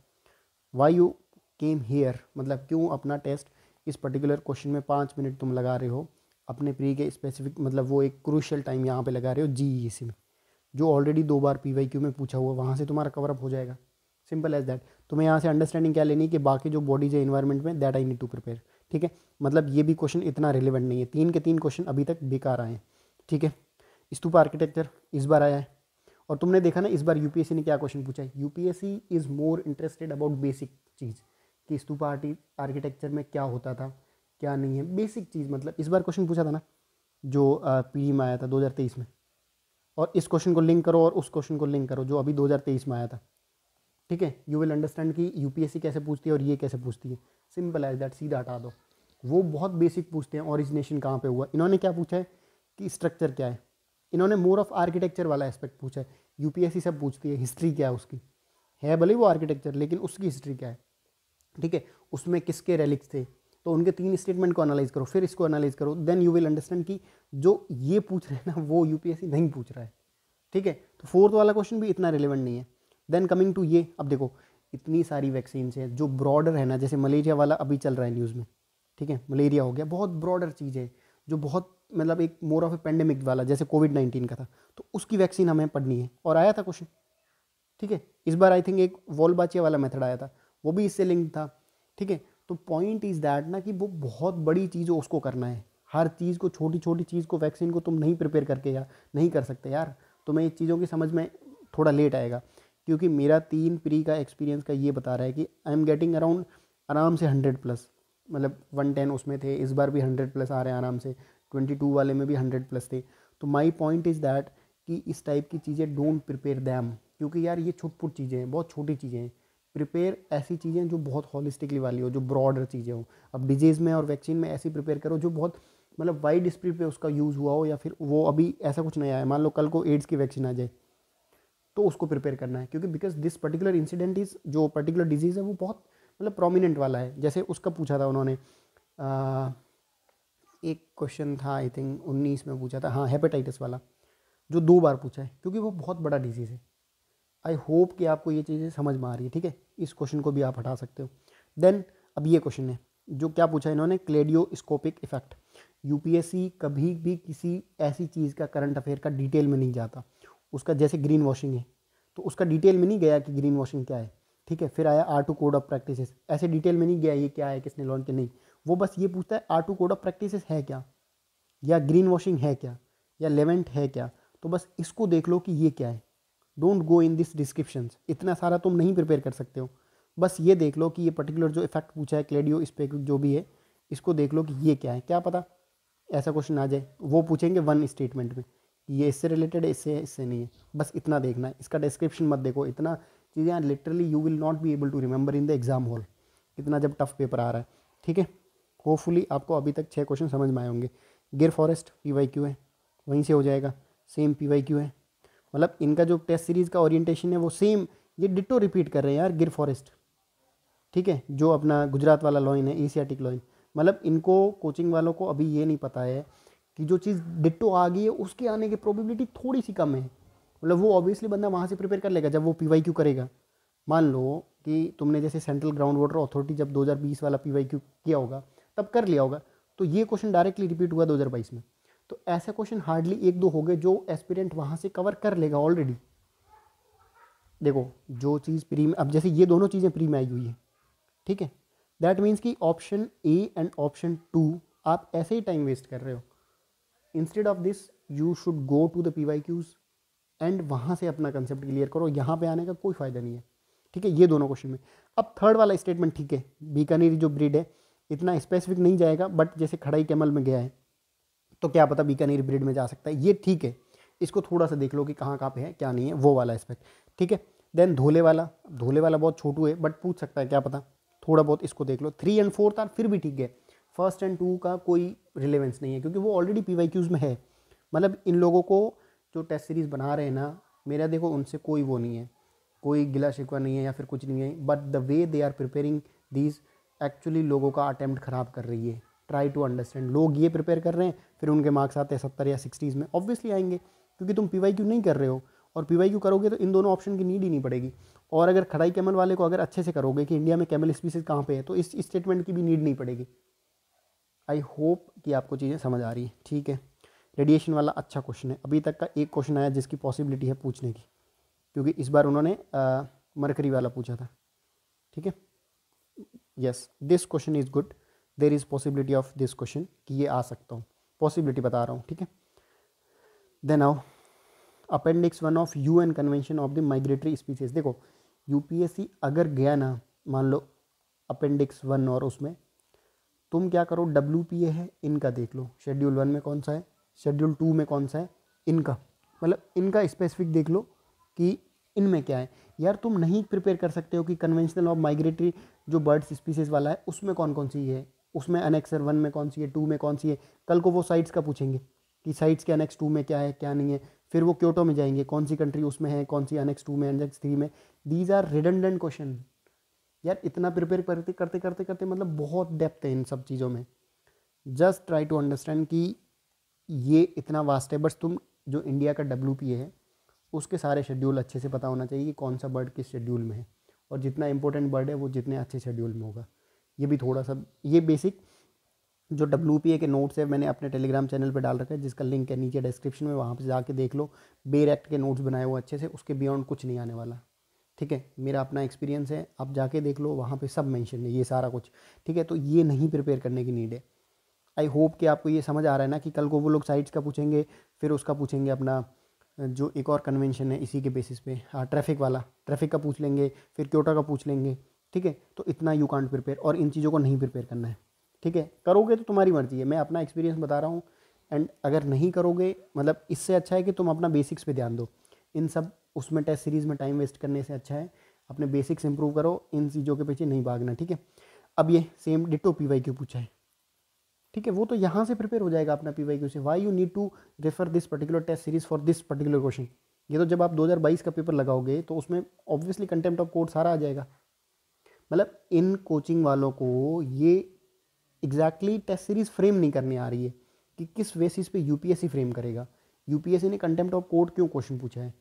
वाई यू केम हेयर मतलब क्यों अपना टेस्ट इस पर्टिकुलर क्वेश्चन में पाँच मिनट तुम लगा रहे हो अपने प्री के स्पेसिफिक मतलब वो एक क्रूशल टाइम यहाँ पे लगा रहे हो जी ई सी में जो ऑलरेडी दो बार पी वाई क्यू में पूछा हुआ वहाँ से तुम्हारा कवरअप हो जाएगा सिंपल एज दैट तुम्हें यहाँ से अंडरस्टैंडिंग क्या लेनी कि बाकी जो बॉडीज है इन्वायरमेंट में that I need to prepare ठीक है मतलब ये भी क्वेश्चन इतना रिलेवेंट नहीं है तीन के तीन क्वेश्चन अभी तक बेकार आए हैं ठीक है स्तूप आर्किटेक्चर इस बार आया है और तुमने देखा ना इस बार यू ने क्या क्वेश्चन पूछा है you is more interested about basic चीज़ कि स्तूप आर्किटेक्चर में क्या होता था क्या नहीं है बेसिक चीज़ मतलब इस बार क्वेश्चन पूछा था ना जो पी में e आया था दो में और इस क्वेश्चन को लिंक करो और उस क्वेश्चन को लिंक करो जो अभी 2023 में आया था ठीक है यू विल अंडरस्टैंड कि यूपीएससी कैसे पूछती है और ये कैसे पूछती है सिंपल एज दैट सीधा हटा दो वो बहुत बेसिक पूछते हैं ओरिजिनेशन कहाँ पे हुआ इन्होंने क्या पूछा है कि स्ट्रक्चर क्या है इन्होंने मोर ऑफ आर्किटेक्चर वाला एस्पेक्ट पूछा है यू सब पूछती है हिस्ट्री क्या है उसकी है भले वो आर्किटेक्चर लेकिन उसकी हिस्ट्री क्या है ठीक है उसमें किसके रेलिक्स थे तो उनके तीन स्टेटमेंट को एनालाइज करो फिर इसको एनालाइज करो देन यू विल अंडरस्टैंड कि जो ये पूछ रहे हैं ना वो यू नहीं पूछ रहा है ठीक है तो फोर्थ वाला क्वेश्चन भी इतना रिलेवेंट नहीं है देन कमिंग टू ये अब देखो इतनी सारी वैक्सीन है जो ब्रॉडर है ना जैसे मलेरिया वाला अभी चल रहा है न्यूज़ में ठीक है मलेरिया हो गया बहुत ब्रॉडर चीज़ है जो बहुत मतलब एक मोर ऑफ ए पेंडेमिक वाला जैसे कोविड नाइन्टीन का था तो उसकी वैक्सीन हमें पढ़नी है और आया था क्वेश्चन ठीक है इस बार आई थिंक एक वॉलबाचिया वाला मेथड आया था वो भी इससे लिंक था ठीक है तो पॉइंट इज़ दैट ना कि वो बहुत बड़ी चीज़ उसको करना है हर चीज़ को छोटी छोटी चीज़ को वैक्सीन को तुम नहीं प्रिपेयर करके यार नहीं कर सकते यार तुम्हें तो इस चीज़ों की समझ में थोड़ा लेट आएगा क्योंकि मेरा तीन प्री का एक्सपीरियंस का ये बता रहा है कि आई एम गेटिंग अराउंड आराम से हंड्रेड प्लस मतलब वन टेन उसमें थे इस बार भी हंड्रेड प्लस आ रहे हैं आराम से ट्वेंटी टू वाले में भी हंड्रेड प्लस थे तो माई पॉइंट इज़ दैट कि इस टाइप की चीज़ें डोंट प्रिपेयर दैम क्योंकि यार ये छुटपुट चीज़ें हैं बहुत छोटी चीज़ें हैं प्रिपेयर ऐसी चीज़ें जो बहुत हॉलिस्टिकली वाली हो जो ब्रॉडर चीज़ें हो अब डिजीज़ में और वैक्सीन में ऐसी प्रिपेयर करो जो बहुत मतलब वाइड स्प्रीड पे उसका यूज़ हुआ हो या फिर वो अभी ऐसा कुछ नया है मान लो कल को एड्स की वैक्सीन आ जाए तो उसको प्रिपेयर करना है क्योंकि because this particular incident is जो पर्टिकुलर डिजीज़ है वो बहुत मतलब प्रोमिनेंट वाला है जैसे उसका पूछा था उन्होंने आ, एक क्वेश्चन था आई थिंक उन्नीस में पूछा था हाँ हेपेटाइटिस वाला जो दो बार पूछा है क्योंकि वो बहुत बड़ा डिजीज़ है आई होप कि आपको ये चीज़ें समझ में आ रही है ठीक है इस क्वेश्चन को भी आप हटा सकते हो देन अब ये क्वेश्चन है जो क्या पूछा इन्होंने क्लेडियोस्कोपिक इफेक्ट यूपीएससी कभी भी किसी ऐसी चीज़ का करंट अफेयर का डिटेल में नहीं जाता उसका जैसे ग्रीन वॉशिंग है तो उसका डिटेल में नहीं गया कि ग्रीन वॉशिंग क्या है ठीक है फिर आया R two code of practice ऐसे डिटेल में नहीं गया ये क्या है किसने लॉन्च किया नहीं वो बस ये पूछता है R two code of practice है क्या या ग्रीन वॉशिंग है क्या या लेवेंट है क्या तो बस इसको देख लो कि ये क्या है don't go in this description इतना सारा तुम नहीं प्रिपेयर कर सकते हो बस ये देख लो कि ये पर्टिकुलर जो इफेक्ट पूछा है क्लेडियो इस जो भी है इसको देख लो कि ये क्या है क्या पता ऐसा क्वेश्चन आ जाए वो पूछेंगे वन स्टेटमेंट में ये इससे रिलेटेड है इससे इससे नहीं है बस इतना देखना है इसका डिस्क्रिप्शन मत देखो इतना चीज़ें literally you will not be able to remember in the exam hall इतना जब टफ पेपर आ रहा है ठीक है होपफुली आपको अभी तक छः क्वेश्चन समझ में आए होंगे गिर फॉरेस्ट पी वाई क्यू है वहीं से हो जाएगा सेम पी वाई क्यू है मतलब इनका जो टेस्ट सीरीज़ का ओरिएंटेशन है वो सेम ये डिटो रिपीट कर रहे हैं यार गिर फॉरेस्ट ठीक है जो अपना गुजरात वाला लॉइन है एशियाटिक लॉइन मतलब इनको कोचिंग वालों को अभी ये नहीं पता है कि जो चीज़ डिटो आ गई है उसके आने की प्रोबेबिलिटी थोड़ी सी कम है मतलब वो ऑब्वियसली बंदा वहाँ से प्रिपेयर कर लेगा जब वो पी करेगा मान लो कि तुमने जैसे सेंट्रल ग्राउंड वाटर अथॉरिटी जब 2020 वाला पी किया होगा तब कर लिया होगा तो ये क्वेश्चन डायरेक्टली रिपीट हुआ 2022 में तो ऐसे क्वेश्चन हार्डली एक दो हो गए जो एस्पिरेंट वहाँ से कवर कर लेगा ऑलरेडी देखो जो चीज़ प्री में अब जैसे ये दोनों चीज़ें प्री में आई हुई है ठीक है दैट मीन्स कि option A and option two आप ऐसे ही टाइम वेस्ट कर रहे हो instead of this you should go to the P Y Qs and वहाँ से अपना कंसेप्ट क्लियर करो यहाँ पे आने का कोई फ़ायदा नहीं है ठीक है ये दोनों क्वेश्चन में अब थर्ड वाला स्टेटमेंट ठीक है बीकानेरी जो ब्रिड है इतना स्पेसिफिक नहीं जाएगा बट जैसे खड़ाई कैमल में गया है तो क्या पता बीकानेर ब्रिड में जा सकता है ये ठीक है इसको थोड़ा सा देख लो कि कहाँ कहाँ पे है क्या नहीं है वो वाला एस्पेक्ट ठीक है देन धोले वाला धोले वाला बहुत छोटू है बट पूछ सकता है क्या पता थोड़ा बहुत इसको देख लो थ्री एंड फोर्थ आर फिर भी ठीक है फर्स्ट एंड टू का कोई रिलेवेंस नहीं है क्योंकि वो ऑलरेडी पी वाई में है मतलब इन लोगों को जो टेस्ट सीरीज़ बना रहे हैं ना मेरा देखो उनसे कोई वो नहीं है कोई गिला शिकवा नहीं है या फिर कुछ नहीं है but the way they are preparing these actually लोगों का अटैम्प्ट ख़राब कर रही है ट्राई टू अंडरस्टैंड लोग ये प्रिपेयर कर रहे हैं फिर उनके मार्क्स आते हैं सत्तर या सिक्सटीज़ में ऑब्वियसली आएंगे क्योंकि तुम पी नहीं कर रहे हो और पी वाई करोगे तो इन दोनों ऑप्शन की नीड ही नहीं पड़ेगी और अगर खड़ाई कैमल वाले को अगर अच्छे से करोगे कि इंडिया में कैमल स्पीसीज कहाँ पे है तो इस स्टेटमेंट की भी नीड नहीं पड़ेगी आई होप कि आपको चीज़ें समझ आ रही है ठीक है रेडिएशन वाला अच्छा क्वेश्चन है अभी तक का एक क्वेश्चन आया जिसकी पॉसिबिलिटी है पूछने की क्योंकि इस बार उन्होंने मरकरी वाला पूछा था ठीक है yes this question is good there is possibility of this question कि ये आ सकता हूँ पॉसिबिलिटी बता रहा हूँ ठीक है देन आओ appendix one of U N convention of the migratory species देखो यूपीएससी अगर गया ना मान लो अपेंडिक्स वन और उसमें तुम क्या करो डब्ल्यू पी ए है इनका देख लो शेड्यूल वन में कौन सा है शेड्यूल टू में कौन सा है इनका मतलब इनका स्पेसिफिक देख लो कि इनमें क्या है यार तुम नहीं प्रिपेयर कर सकते हो कि कन्वेंशनल ऑफ माइग्रेटरी जो बर्ड्स स्पीसीज वाला है उसमें कौन कौन सी है उसमें अनेक्सर वन में कौन सी है टू में कौन सी है कल को वो साइट्स का पूछेंगे कि साइट्स के अनेक्स टू में क्या है क्या नहीं है फिर वो क्योटो में जाएंगे कौन सी कंट्री उसमें है कौन सी अनेक्स टू में अनेक्स थ्री में दीज आर रिडेंडेंट क्वेश्चन यार इतना प्रिपेयर करते करते करते करते मतलब बहुत डेप्थ है इन सब चीज़ों में जस्ट ट्राई टू अंडरस्टैंड कि ये इतना वास्ट है बस तुम जो इंडिया का डब्ल्यू है उसके सारे शेड्यूल अच्छे से पता होना चाहिए कि कौन सा बर्ड किस शेड्यूल में है और जितना इंपॉर्टेंट बर्ड है वो जितने अच्छे शेड्यूल में होगा ये भी थोड़ा सा ये बेसिक जो डब्ल्यू के नोट्स है मैंने अपने टेलीग्राम चैनल पे डाल रखा है जिसका लिंक है नीचे डिस्क्रिप्शन में वहाँ पे जाके देख लो बेर एक्ट के नोट्स बनाए हुए अच्छे से उसके बियॉन्ड कुछ नहीं आने वाला ठीक है मेरा अपना एक्सपीरियंस है आप जाके देख लो वहाँ पे सब मेंशन है ये सारा कुछ ठीक है तो ये नहीं प्रिपेयर करने की नीड है आई होप कि आपको ये समझ आ रहा है ना कि कल को वो लोग साइट्स का पूछेंगे फिर उसका पूछेंगे अपना जो एक और कन्वेंशन है इसी के बेसिस पे हाँ ट्रैफिक वाला ट्रैफिक का पूछ लेंगे फिर क्योटा का पूछ लेंगे ठीक है तो इतना यू कांट प्रिपेयर और इन चीज़ों को नहीं प्रिपेयर करना है ठीक है करोगे तो तुम्हारी मर्जी है मैं अपना एक्सपीरियंस बता रहा हूँ एंड अगर नहीं करोगे मतलब इससे अच्छा है कि तुम अपना बेसिक्स पे ध्यान दो इन सब उसमें टेस्ट सीरीज़ में टाइम वेस्ट करने से अच्छा है अपने बेसिक्स इंप्रूव करो इन चीज़ों के पीछे नहीं भागना ठीक है अब ये same ditto P Y Q पूछा है ठीक है वो तो यहाँ से प्रिपेयर हो जाएगा अपना पी वाई क्यू से why you need to refer this particular test series for this particular question ये तो जब आप 2022 का पेपर लगाओगे तो उसमें ऑब्वियसली कंटेम्प्ट ऑफ कोर्ट सारा आ जाएगा मतलब इन कोचिंग वालों को ये एग्जैक्टली टेस्ट सीरीज़ फ्रेम नहीं करने आ रही है कि किस बेसिस पे यूपीएससी फ्रेम करेगा यूपीएससी ने कंटेम्प्ट ऑफ कोर्ट क्यों क्वेश्चन पूछा है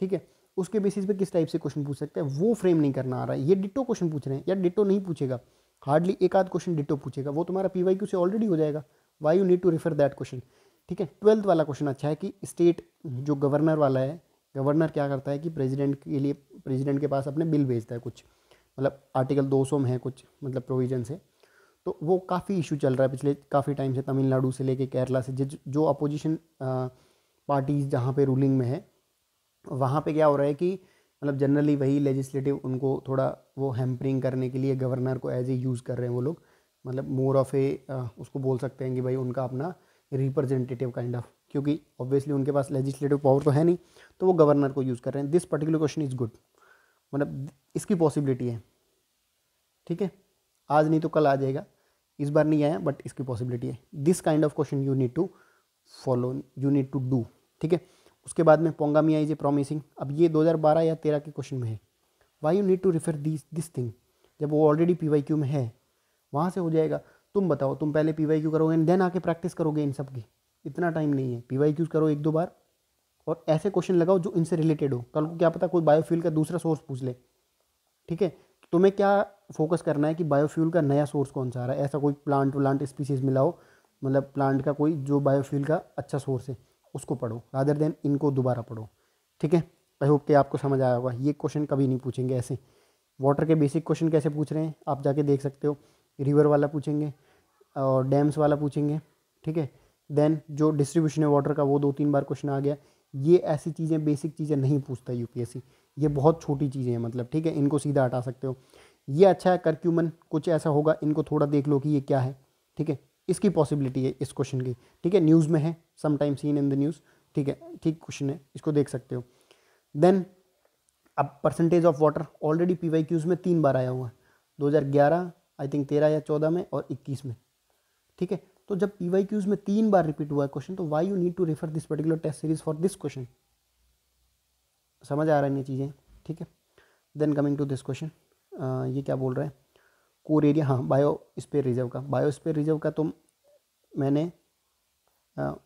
ठीक है उसके बेसिस पे किस टाइप से क्वेश्चन पूछ सकते हैं वो फ्रेम नहीं करना आ रहा है ये डिटो क्वेश्चन पूछ रहे हैं या डिटो नहीं पूछेगा हार्डली एक आध क्वेश्चन डिटो पूछेगा वो तुम्हारा पी वाई क्यू से ऑलरेडी हो जाएगा why you need to refer that question ठीक है ट्वेल्थ वाला क्वेश्चन अच्छा है कि स्टेट जो गवर्नर वाला है गवर्नर क्या करता है कि प्रेजिडेंट के लिए प्रेजिडेंट के पास अपने बिल भेजता है कुछ मतलब आर्टिकल 200 में है कुछ मतलब प्रोविजन से तो वो काफ़ी इशू चल रहा है पिछले काफ़ी टाइम से तमिलनाडु से लेके केरला से जो अपोजिशन पार्टीज़ जहाँ पे रूलिंग में है वहाँ पे क्या हो रहा है कि मतलब जनरली वही लेजिस्लेटिव उनको थोड़ा वो हैम्परिंग करने के लिए गवर्नर को एज ए यूज़ कर रहे हैं वो लोग मतलब मोर ऑफ ए उसको बोल सकते हैं कि भाई उनका अपना रिप्रेजेंटेटिव काइंड ऑफ क्योंकि ऑब्वियसली उनके पास लेजिस्लेटिव पावर तो है नहीं तो वो गवर्नर को यूज़ कर रहे हैं this particular question is good मतलब इसकी पॉसिबिलिटी है ठीक है आज नहीं तो कल आ जाएगा इस बार नहीं आया बट इसकी पॉसिबिलिटी है this kind of question you need to follow you need to do ठीक है उसके बाद में पोंगा मिया इज ए प्रोमिसिंग अब ये 2012 या 13 के क्वेश्चन में है why you need to refer this this thing जब वो ऑलरेडी पी क्यू में है वहाँ से हो जाएगा तुम बताओ तुम पहले पी वाई क्यू करोगे एंड देन आके प्रैक्टिस करोगे इन सब की इतना टाइम नहीं है पी वाई क्यूज करो एक दो बार और ऐसे क्वेश्चन लगाओ जो इनसे रिलेटेड हो कल को क्या पता कोई बायोफ्यूल का दूसरा सोर्स पूछ ले ठीक है तुम्हें क्या फोकस करना है कि बायोफ्यूल का नया सोर्स कौन सा आ रहा है ऐसा कोई प्लांट व्लांट स्पीसीज मिलाओ मतलब प्लांट का कोई जो बायोफ्यूल का अच्छा सोर्स है उसको पढ़ो रादर देन इनको दोबारा पढ़ो ठीक है आई होप कि आपको समझ आया होगा ये क्वेश्चन कभी नहीं पूछेंगे ऐसे वाटर के बेसिक क्वेश्चन कैसे पूछ रहे हैं आप जाके देख सकते हो रिवर वाला पूछेंगे और डैम्स वाला पूछेंगे ठीक है देन जो डिस्ट्रीब्यूशन है वाटर का वो दो तीन बार क्वेश्चन आ गया ये ऐसी चीज़ें बेसिक चीज़ें नहीं पूछता यूपीएससी ये बहुत छोटी चीज़ें हैं मतलब ठीक है इनको सीधा हटा सकते हो ये अच्छा है करक्यूमन कुछ ऐसा होगा इनको थोड़ा देख लो कि ये क्या है ठीक है इसकी पॉसिबिलिटी है इस क्वेश्चन की ठीक है न्यूज़ में है sometimes seen in the news ठीक है ठीक क्वेश्चन है इसको देख सकते हो देन अब percentage of water already P Y Qs में तीन बार आया हुआ है दो हज़ार ग्यारह आई थिंक तेरह या चौदह में और इक्कीस में ठीक है तो जब पी वाई क्यूज़ में तीन बार रिपीट हुआ है क्वेश्चन तो why you need to refer this particular test series for this question समझ आ रहा है ये चीज़ें ठीक है then coming to this question ये क्या बोल रहे हैं कोर एरिया हाँ बायो स्पेयर रिजर्व का बायो स्पेयर रिजर्व का तो मैंने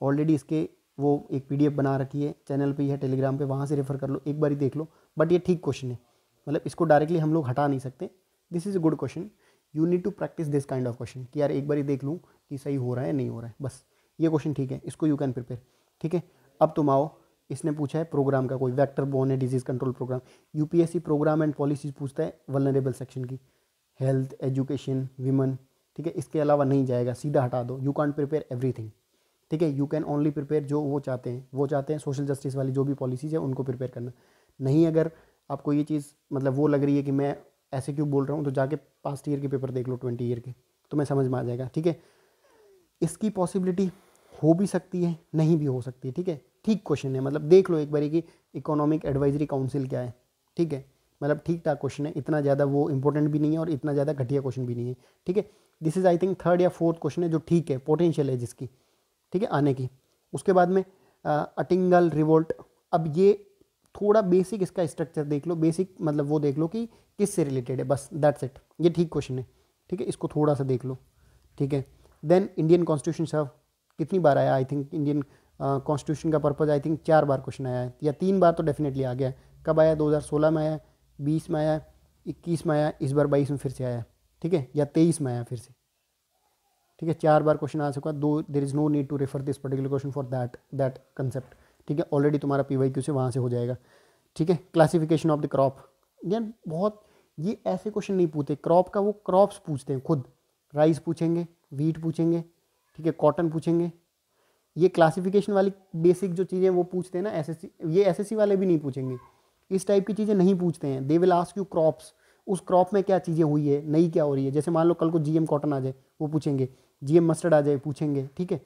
ऑलरेडी इसके वो एक पी बना रखी है चैनल पर या टेलीग्राम पर वहाँ से रेफ़र कर लो एक बार ही देख लो बट ये ठीक क्वेश्चन है मतलब इसको डायरेक्टली हम लोग हटा नहीं सकते this is a good question you need to practice this kind of question कि यार एक बार ही देख लूँ कि सही हो रहा है नहीं हो रहा है बस ये क्वेश्चन ठीक है इसको यू कैन प्रिपेयर ठीक है अब तुम आओ इसने पूछा है प्रोग्राम का कोई वैक्टर बोन है disease control program UPSC program and policies पूछता है वलनरेबल सेक्शन की हेल्थ एजुकेशन वीमन ठीक है इसके अलावा नहीं जाएगा सीधा हटा दो यू कॉन्ट प्रिपेयर एवरीथिंग ठीक है यू कैन ओनली प्रिपेयर जो वो चाहते हैं वो चाहते हैं सोशल जस्टिस वाली जो भी पॉलिसीज़ है उनको प्रिपेयर करना नहीं अगर आपको ये चीज़ मतलब वो लग रही है कि मैं ऐसे क्यों बोल रहा हूँ तो जाके पास्ट ईयर के पेपर देख लो ट्वेंटी ईयर के तो मैं समझ में आ जाएगा ठीक है इसकी पॉसिबिलिटी हो भी सकती है नहीं भी हो सकती है ठीक है ठीक क्वेश्चन है मतलब देख लो एक बारी कि इकोनॉमिक एडवाइजरी काउंसिल क्या है ठीक है मतलब ठीक ठाक क्वेश्चन है इतना ज़्यादा वो इंपॉर्टेंट भी नहीं है और इतना ज़्यादा घटिया क्वेश्चन भी नहीं है ठीक है this is I think third या फोर्थ क्वेश्चन है जो ठीक है पोटेंशियल है जिसकी ठीक है आने की उसके बाद में अटिंगल रिवोल्ट अब ये थोड़ा बेसिक इसका स्ट्रक्चर देख लो बेसिक मतलब वो देख लो कि किस से रिलेटेड है बस दैट्स इट ये ठीक क्वेश्चन है ठीक है इसको थोड़ा सा देख लो ठीक है देन इंडियन कॉन्स्टिट्यूशन साहब कितनी बार आया आई थिंक इंडियन कॉन्स्टिट्यूशन का पर्पज़ आई थिंक चार बार क्वेश्चन आया है या तीन बार तो डेफिनेटली आ गया है कब आया 2016 में आया बीस में आया इक्कीस में आया इस बार बाईस में फिर से आया ठीक है या तेईस में आया फिर से ठीक है चार बार क्वेश्चन आ चुका दो there is no need to refer this particular question for that that concept ठीक है ऑलरेडी तुम्हारा पी वाई क्यू से वहाँ से हो जाएगा ठीक है क्लासिफिकेशन ऑफ द क्रॉप यार बहुत ये ऐसे क्वेश्चन नहीं पूछते क्रॉप का वो क्रॉप्स पूछते हैं खुद राइस पूछेंगे वीट पूछेंगे ठीक है कॉटन पूछेंगे ये क्लासिफिकेशन वाली बेसिक जो चीज़ें वो पूछते हैं ना एस ये एस वाले भी नहीं पूछेंगे इस टाइप की चीज़ें नहीं पूछते हैं they will ask you crops उस क्रॉप में क्या चीज़ें हुई है नई क्या हो रही है जैसे मान लो कल को जीएम कॉटन आ जाए वो पूछेंगे जीएम मस्टर्ड आ जाए पूछेंगे ठीक है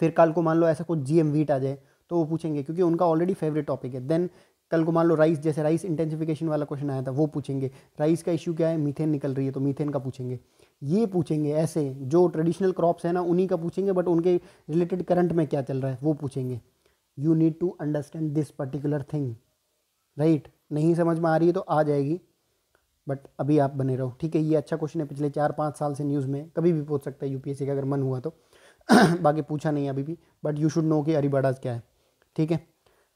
फिर कल को मान लो ऐसा कुछ जीएम वीट आ जाए तो वो पूछेंगे क्योंकि उनका ऑलरेडी फेवरेट टॉपिक है देन कल को मान लो राइस जैसे राइस इंटेंसिफिकेशन वाला क्वेश्चन आया था वो पूछेंगे राइस का इशू क्या है मीथेन निकल रही है तो मीथेन का पूछेंगे ये पूछेंगे ऐसे जो ट्रेडिशनल क्रॉप्स हैं ना उन्हीं का पूछेंगे बट उनके रिलेटेड करंट में क्या चल रहा है वो पूछेंगे you need to understand this particular thing right नहीं समझ में आ रही है तो आ जाएगी बट अभी आप बने रहो ठीक है ये अच्छा क्वेश्चन है पिछले चार पाँच साल से न्यूज़ में कभी भी पूछ सकता है यूपीएससी का अगर मन हुआ तो बाकी पूछा नहीं अभी भी बट यू शुड नो कि अरीबाडाज क्या है ठीक है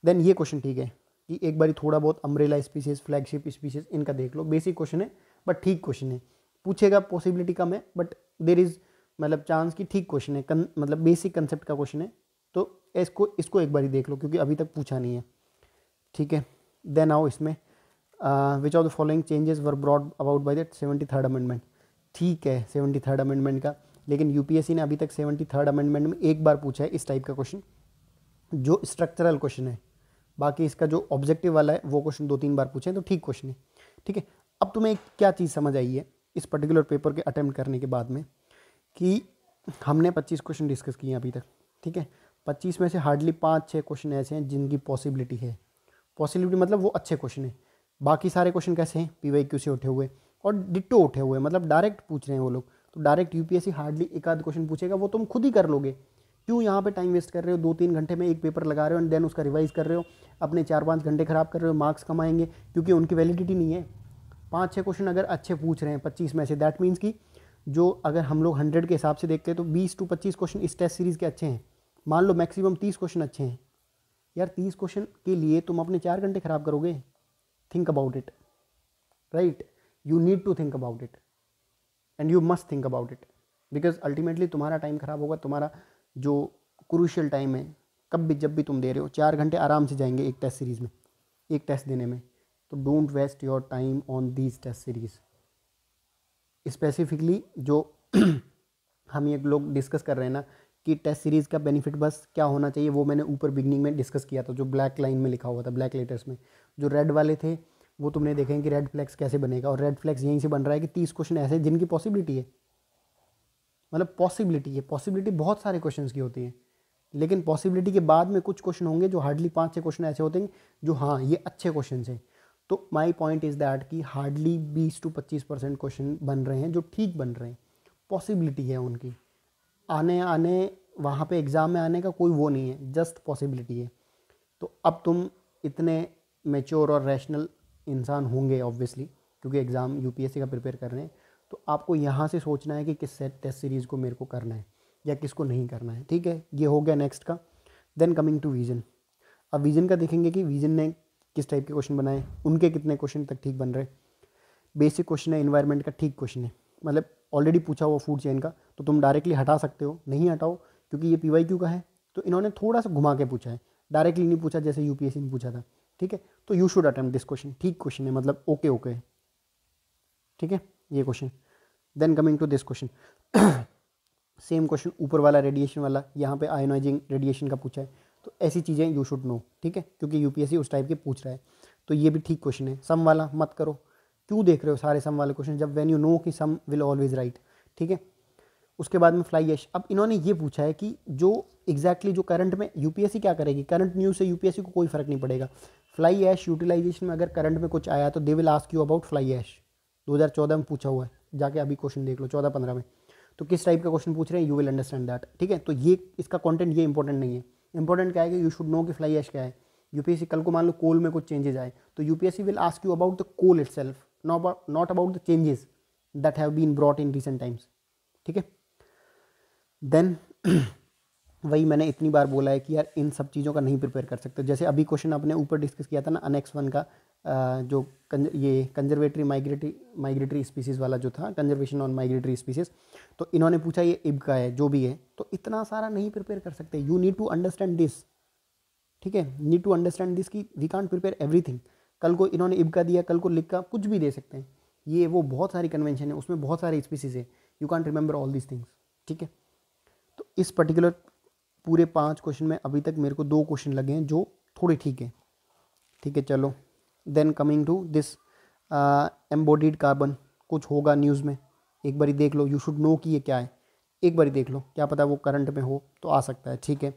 देन ये क्वेश्चन ठीक है कि एक बार थोड़ा बहुत अम्ब्रेला स्पीसीज फ्लैगशिप स्पीसीज इनका देख लो बेसिक क्वेश्चन है बट ठीक क्वेश्चन है पूछेगा पॉसिबिलिटी कम है बट देर इज़ मतलब चांस की ठीक क्वेश्चन है कन, मतलब बेसिक कंसेप्ट का क्वेश्चन है तो इसको इसको एक बार ही देख लो क्योंकि अभी तक पूछा नहीं है ठीक है देन आओ इसमें which of the following changes were brought about by that seventy third amendment ठीक है सेवेंटी थर्ड अमेंडमेंट का लेकिन यूपीएससी ने अभी तक सेवेंटी थर्ड अमेंडमेंट में एक बार पूछा है इस टाइप का क्वेश्चन जो स्ट्रक्चरल क्वेश्चन है बाकी इसका जो ऑब्जेक्टिव वाला है वो क्वेश्चन दो तीन बार पूछे तो ठीक क्वेश्चन है ठीक है अब तुम्हें एक क्या चीज़ समझ आई है इस पर्टिकुलर पेपर के अटैम्प्ट करने के बाद में कि हमने पच्चीस क्वेश्चन डिस्कस किए अभी तक ठीक है पच्चीस में से हार्डली पाँच छः क्वेश्चन ऐसे हैं जिनकी पॉसिबिलिटी है पॉसिबिलिटी मतलब वो अच्छे क्वेश्चन है बाकी सारे क्वेश्चन कैसे हैं पी वाई क्यू से उठे हुए और डिटो उठे हुए मतलब डायरेक्ट पूछ रहे हैं वो लोग तो डायरेक्ट यूपीएससी हार्डली एक आध क्वेश्चन पूछेगा वो तुम खुद ही कर लोगे क्यों यहाँ पे टाइम वेस्ट कर रहे हो दो तीन घंटे में एक पेपर लगा रहे हो एंड देन उसका रिवाइज कर रहे हो अपने चार पाँच घंटे खराब कर रहे हो मार्क्स कमाएंगे क्योंकि उनकी वैलिडिटी नहीं है पाँच छः क्वेश्चन अगर अच्छे पूछ रहे हैं पच्चीस में से दैट मीन्स कि जो अगर हम लोग हंड्रेड के हिसाब से देखते हैं तो बीस टू पच्चीस क्वेश्चन इस टेस्ट सीरीज़ के अच्छे हैं मान लो मैक्सिमम तीस क्वेश्चन अच्छे हैं यार तीस क्वेश्चन के लिए तुम अपने चार घंटे ख़राब करोगे think about it right you need to think about it and you must think about it because ultimately तुम्हारा टाइम ख़राब होगा तुम्हारा जो क्रूशियल टाइम है कब भी जब भी तुम दे रहे हो चार घंटे आराम से जाएंगे एक टेस्ट सीरीज़ में एक टेस्ट देने में तो don't waste your time on these test series specifically जो हम ये लोग डिस्कस कर रहे हैं ना कि टेस्ट सीरीज़ का बेनिफिट बस क्या होना चाहिए वो मैंने ऊपर बिगनिंग में डिस्कस किया था जो ब्लैक लाइन में लिखा हुआ था ब्लैक लेटर्स में जो रेड वाले थे वो तुमने देखें कि रेड फ्लैक्स कैसे बनेगा और रेड फ्लैक्स यहीं से बन रहा है कि तीस क्वेश्चन ऐसे जिनकी पॉसिबिलिटी है मतलब पॉसिबिलिटी है पॉसिबिलिटी बहुत सारे क्वेश्चन की होती है लेकिन पॉसिबिलिटी के बाद में कुछ क्वेश्चन होंगे जो हार्डली पाँच छः क्वेश्चन ऐसे होते हैं जो हाँ ये अच्छे क्वेश्चन हैं तो माई पॉइंट इज़ दैट कि हार्डली बीस टू पच्चीस परसेंट क्वेश्चन बन रहे हैं जो ठीक बन रहे हैं पॉसिबिलिटी है उनकी आने आने वहाँ पे एग्ज़ाम में आने का कोई वो नहीं है जस्ट पॉसिबिलिटी है तो अब तुम इतने मेच्योर और रैशनल इंसान होंगे ऑब्वियसली क्योंकि एग्ज़ाम यू का प्रिपेयर कर रहे हैं तो आपको यहाँ से सोचना है कि किस सेट टेस्ट सीरीज़ को मेरे को करना है या किसको नहीं करना है ठीक है ये हो गया नेक्स्ट का देन कमिंग टू विजन अब विजन का देखेंगे कि विजन ने किस टाइप के क्वेश्चन बनाए उनके कितने क्वेश्चन तक ठीक बन रहे बेसिक क्वेश्चन है इन्वायरमेंट का ठीक क्वेश्चन है मतलब ऑलरेडी पूछा हुआ फूड चेन का तो तुम डायरेक्टली हटा सकते हो नहीं हटाओ क्योंकि ये पी वाई क्यू का है तो इन्होंने थोड़ा सा घुमा के पूछा है डायरेक्टली नहीं पूछा जैसे यूपीएससी ने पूछा था ठीक है तो you should attempt this question ठीक क्वेश्चन है मतलब ओके ओके है ठीक है ये question then coming to this question same question ऊपर वाला रेडिएशन वाला यहाँ पे आयोनाइजिंग रेडिएशन का पूछा है तो ऐसी चीज़ें यू शुड नो ठीक है क्योंकि यूपीएससी उस टाइप के पूछ रहा है तो ये भी ठीक क्वेश्चन है सम वाला मत करो क्यों देख रहे हो सारे सम वाले क्वेश्चन जब वैन यू नो कि सम विल ऑलवेज राइट ठीक है उसके बाद में फ्लाई एश अब इन्होंने ये पूछा है कि जो एग्जैक्टली exactly जो करंट में यूपीएससी क्या करेगी करंट न्यूज़ से यूपीएससी को कोई फर्क नहीं पड़ेगा फ्लाई एश यूटिलाइजेशन में अगर करंट में कुछ आया तो they will ask you about fly ash 2014 में पूछा हुआ है जाके अभी क्वेश्चन देख लो चौदह पंद्रह में तो किस टाइप का क्वेश्चन पूछ रहे हैं यू विल अंडरस्टैंड दैट ठीक है तो ये इसका कॉन्टेंट ये इंपॉर्टेंट नहीं है इंपॉर्टेंट क्या है कि यू शुड नो कि फ्लाई ऐश क्या है यूपीएससी कल को मान लो कोल में कुछ चेंजेस आए तो UPSC will ask you about the coal itself not about the changes that have been brought in recent times ठीक है देन वही मैंने इतनी बार बोला है कि यार इन सब चीज़ों का नहीं प्रिपेयर कर सकते जैसे अभी क्वेश्चन आपने ऊपर डिस्कस किया था ना अनेक्स वन का जो कंज, ये कंजर्वेटरी माइग्रेटरी माइग्रेटरी स्पीसीज़ वाला जो था कंजर्वेशन ऑन माइग्रेटरी स्पीसीज़ तो इन्होंने पूछा ये इब का है जो भी है तो इतना सारा नहीं प्रिपेयर कर सकते you need to understand this ठीक है नीड टू अंडरस्टैंड दिस की वी कॉन्ट प्रिपेयर एवरीथिंग कल को इन्होंने इब का दिया कल को लिख का कुछ भी दे सकते हैं ये वो बहुत सारी कन्वेंशन है उसमें बहुत सारी स्पीसीज है you can't remember all this things ठीक है तो इस पर्टिकुलर पूरे पाँच क्वेश्चन में अभी तक मेरे को दो क्वेश्चन लगे हैं जो थोड़े ठीक हैं ठीक है चलो then coming to this embodied carbon कुछ होगा न्यूज़ में एक बारी देख लो यू शुड नो कि ये क्या है एक बारी देख लो क्या पता वो करंट में हो तो आ सकता है ठीक है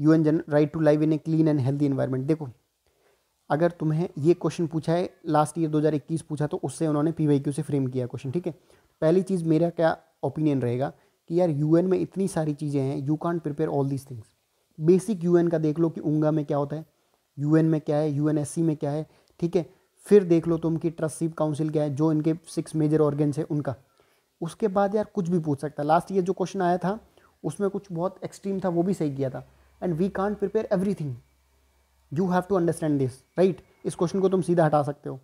you enjoy right to live in a clean and healthy environment देखो अगर तुम्हें ये क्वेश्चन पूछा है लास्ट ईयर 2021 पूछा तो उससे उन्होंने पी वाई क्यू से फ्रेम किया क्वेश्चन ठीक है पहली चीज़ मेरा क्या ओपिनियन रहेगा कि यार एन में इतनी सारी चीज़ें हैं you can't prepare all these things basic एन का देख लो कि उंगा में क्या होता है एन में क्या है सी में क्या है ठीक है फिर देख लो तुम कि ट्रस्टीव काउंसिल क्या है जो इनके सिक्स मेजर ऑर्गेंस है उनका उसके बाद यार कुछ भी पूछ सकता है लास्ट ये जो क्वेश्चन आया था उसमें कुछ बहुत एक्सट्रीम था वो भी सही किया था and we can't prepare everything you have to understand this right इस क्वेश्चन को तुम सीधा हटा सकते हो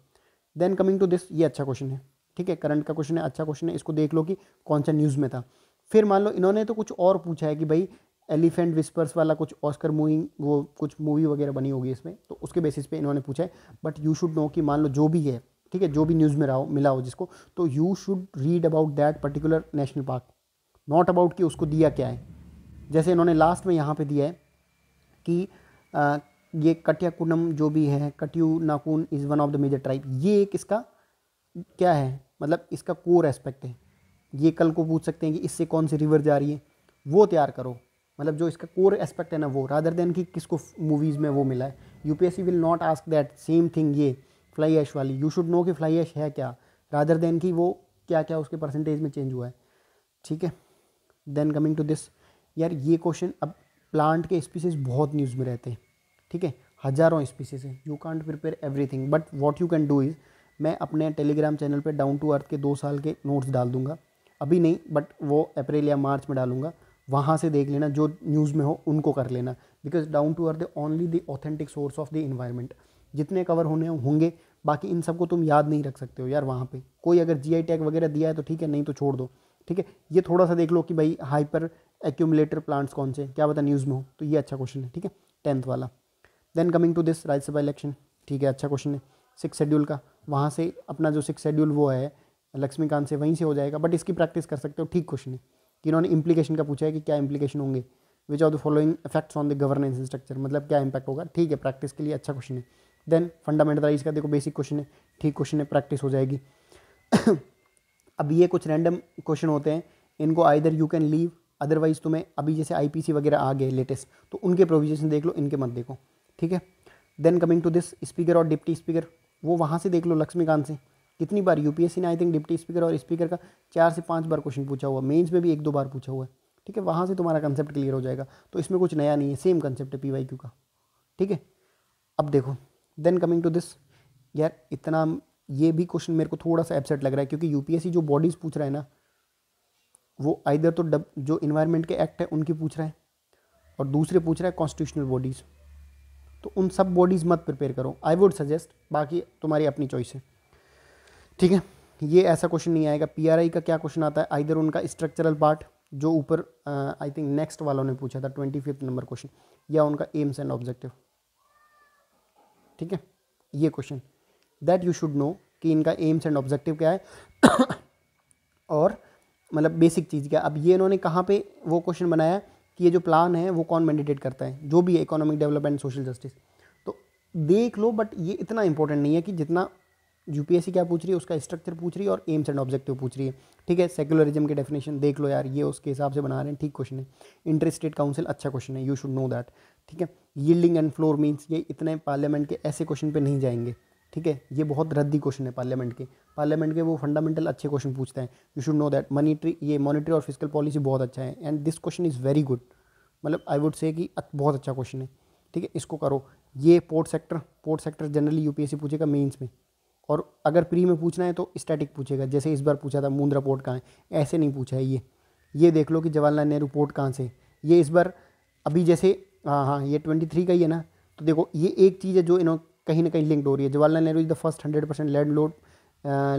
देन कमिंग टू दिस ये अच्छा क्वेश्चन है ठीक है करंट का क्वेश्चन है अच्छा क्वेश्चन है इसको देख लो कि कौन सा न्यूज़ में था फिर मान लो इन्होंने तो कुछ और पूछा है कि भाई एलिफेंट विस्पर्स वाला कुछ ऑस्कर मूविंग वो कुछ मूवी वगैरह बनी होगी इसमें तो उसके बेसिस पे इन्होंने पूछा है बट यू शुड नो कि मान लो जो भी है ठीक है जो भी न्यूज़ में रहा हो मिला हो जिसको तो you should read about that particular national park not about कि उसको दिया क्या है जैसे इन्होंने लास्ट में यहाँ पे दिया है कि आ, ये कटियाकुनम जो भी है कटियू नाकून is one of the major tribe ये एक इसका क्या है मतलब इसका कोर एस्पेक्ट है ये कल को पूछ सकते हैं कि इससे कौन सी रिवर जा रही है वो तैयार करो मतलब जो इसका कोर एस्पेक्ट है ना वो रादर देन कि किसको मूवीज़ में वो मिला है UPSC will not ask that same thing ये फ्लाई ऐश वाली यू शुड नो कि फ्लाई ऐश है क्या रादर देन कि वो क्या क्या उसके परसेंटेज में चेंज हुआ है ठीक है देन कमिंग टू दिस यार ये क्वेश्चन अब प्लांट के स्पीसीज बहुत न्यूज़ में रहते हैं ठीक है हज़ारों स्पीसीज हैं you can't prepare every thing but what you can do is मैं अपने टेलीग्राम चैनल पर डाउन टू अर्थ के दो साल के नोट्स डाल दूंगा अभी नहीं बट वो अप्रैल या मार्च में डालूंगा वहाँ से देख लेना जो न्यूज़ में हो उनको कर लेना because down to earth the only the authentic source of the environment जितने कवर होने होंगे बाकी इन सबको तुम याद नहीं रख सकते हो यार वहाँ पे कोई अगर जी टैग वगैरह दिया है तो ठीक है नहीं तो छोड़ दो ठीक है ये थोड़ा सा देख लो कि भाई हाइपर एक्यूमलेटर प्लांट्स कौन से क्या पता न्यूज़ में हो तो ये अच्छा क्वेश्चन है ठीक है टेंथ वाला then coming to this Rajya Sabha election ठीक है अच्छा क्वेश्चन है सिक्स शेड्यूल का वहाँ से अपना जो सिक्स शेड्यूल वो है लक्ष्मीकांत से वहीं से हो जाएगा बट इसकी प्रैक्टिस कर सकते हो ठीक क्वेश्चन है कि इन्होंने इम्प्लीकेशन का पूछा है कि क्या इम्प्लीकेशन होंगे which are the following effects on the governance structure मतलब क्या इम्पैक्ट होगा ठीक है प्रैक्टिस के लिए अच्छा क्वेश्चन है देन फंडामेंटलाइज का देखो बेसिक क्वेश्चन है ठीक क्वेश्चन है प्रैक्टिस हो जाएगी अब ये कुछ रैंडम क्वेश्चन होते हैं इनको either you can leave otherwise तुम्हें अभी जैसे आई वगैरह आ गए लेटेस्ट तो उनके प्रोविजन देख लो इनके मत देखो ठीक है then coming to this speaker और डिप्टी स्पीकर वो वहाँ से देख लो लक्ष्मीकांत से कितनी बार यूपीएससी ने आई थिंक डिप्टी स्पीकर और स्पीकर का चार से पाँच बार क्वेश्चन पूछा हुआ मेंस में भी एक दो बार पूछा हुआ है ठीक है वहाँ से तुम्हारा कंसेप्ट क्लियर हो जाएगा तो इसमें कुछ नया नहीं है सेम कंसेप्ट है पी का ठीक है अब देखो देन कमिंग टू दिस यार इतना ये भी क्वेश्चन मेरे को थोड़ा सा एबसेट लग रहा है क्योंकि यूपीएससी जो बॉडीज़ पूछ रहा है ना वो आइधर तो डब जो इन्वायरमेंट के एक्ट है उनकी पूछ रहा है और दूसरे पूछ रहा है कॉन्स्टिट्यूशनल बॉडीज़ तो उन सब बॉडीज़ मत प्रिपेयर करो आई वुड सजेस्ट बाकी तुम्हारी अपनी चॉइस है ठीक है ये ऐसा क्वेश्चन नहीं आएगा पीआरआई का क्या क्वेश्चन आता है आइधर उनका स्ट्रक्चरल पार्ट जो ऊपर आई थिंक नेक्स्ट वालों ने पूछा था ट्वेंटी फिफ्थ नंबर क्वेश्चन या उनका एम्स एंड ऑब्जेक्टिव ठीक है ये question that you should know कि इनका एम्स एंड ऑब्जेक्टिव क्या है और मतलब बेसिक चीज़ क्या अब ये इन्होंने कहाँ पर वो क्वेश्चन बनाया कि ये जो प्लान है वो कौन मैंडिडेट करता है जो भी है इकोनॉमिक डेवलपमेंट सोशल जस्टिस तो देख लो बट ये इतना इंपॉर्टेंट नहीं है कि जितना यूपीएससी क्या पूछ रही है उसका स्ट्रक्चर पूछ रही है और एम्स एंड ऑब्जेक्टिव पूछ रही है ठीक है सेकुलरिज्म के डेफिनेशन देख लो यार ये उसके हिसाब से बना रहे हैं ठीक क्वेश्चन है इंटर स्टेट काउंसिल अच्छा क्वेश्चन है यू शुड नो दैट ठीक है यील्डिंग एंड फ्लोर मीन्स ये इतने पार्लियामेंट के ऐसे क्वेश्चन पे नहीं जाएंगे ठीक है ये बहुत रद्दी क्वेश्चन है पार्लियामेंट के पार्लियामेंट के वो फंडामेंटल अच्छे क्वेश्चन पूछते हैं you should know that monetary ये मॉनिटरी और फिजिकल पॉलिसी बहुत अच्छा है and this question is very good मतलब आई वुड से कि बहुत अच्छा क्वेश्चन है ठीक है इसको करो ये port sector port sector generally UPSC पूछेगा मेंस में और अगर प्री में पूछना है तो स्टैटिक पूछेगा जैसे इस बार पूछा था मूंद्रा पोर्ट कहाँ है ऐसे नहीं पूछा है ये ये देख लो कि जवाहरलाल नेहरू पोर्ट कहाँ से ये इस बार अभी जैसे हाँ हाँ ये ट्वेंटी थ्री का ही है ना तो देखो ये एक चीज़ है जो इन्हों कहीं ना कहीं लिंक्ड हो रही है Jawaharlal Nehru is the first hundred percent land load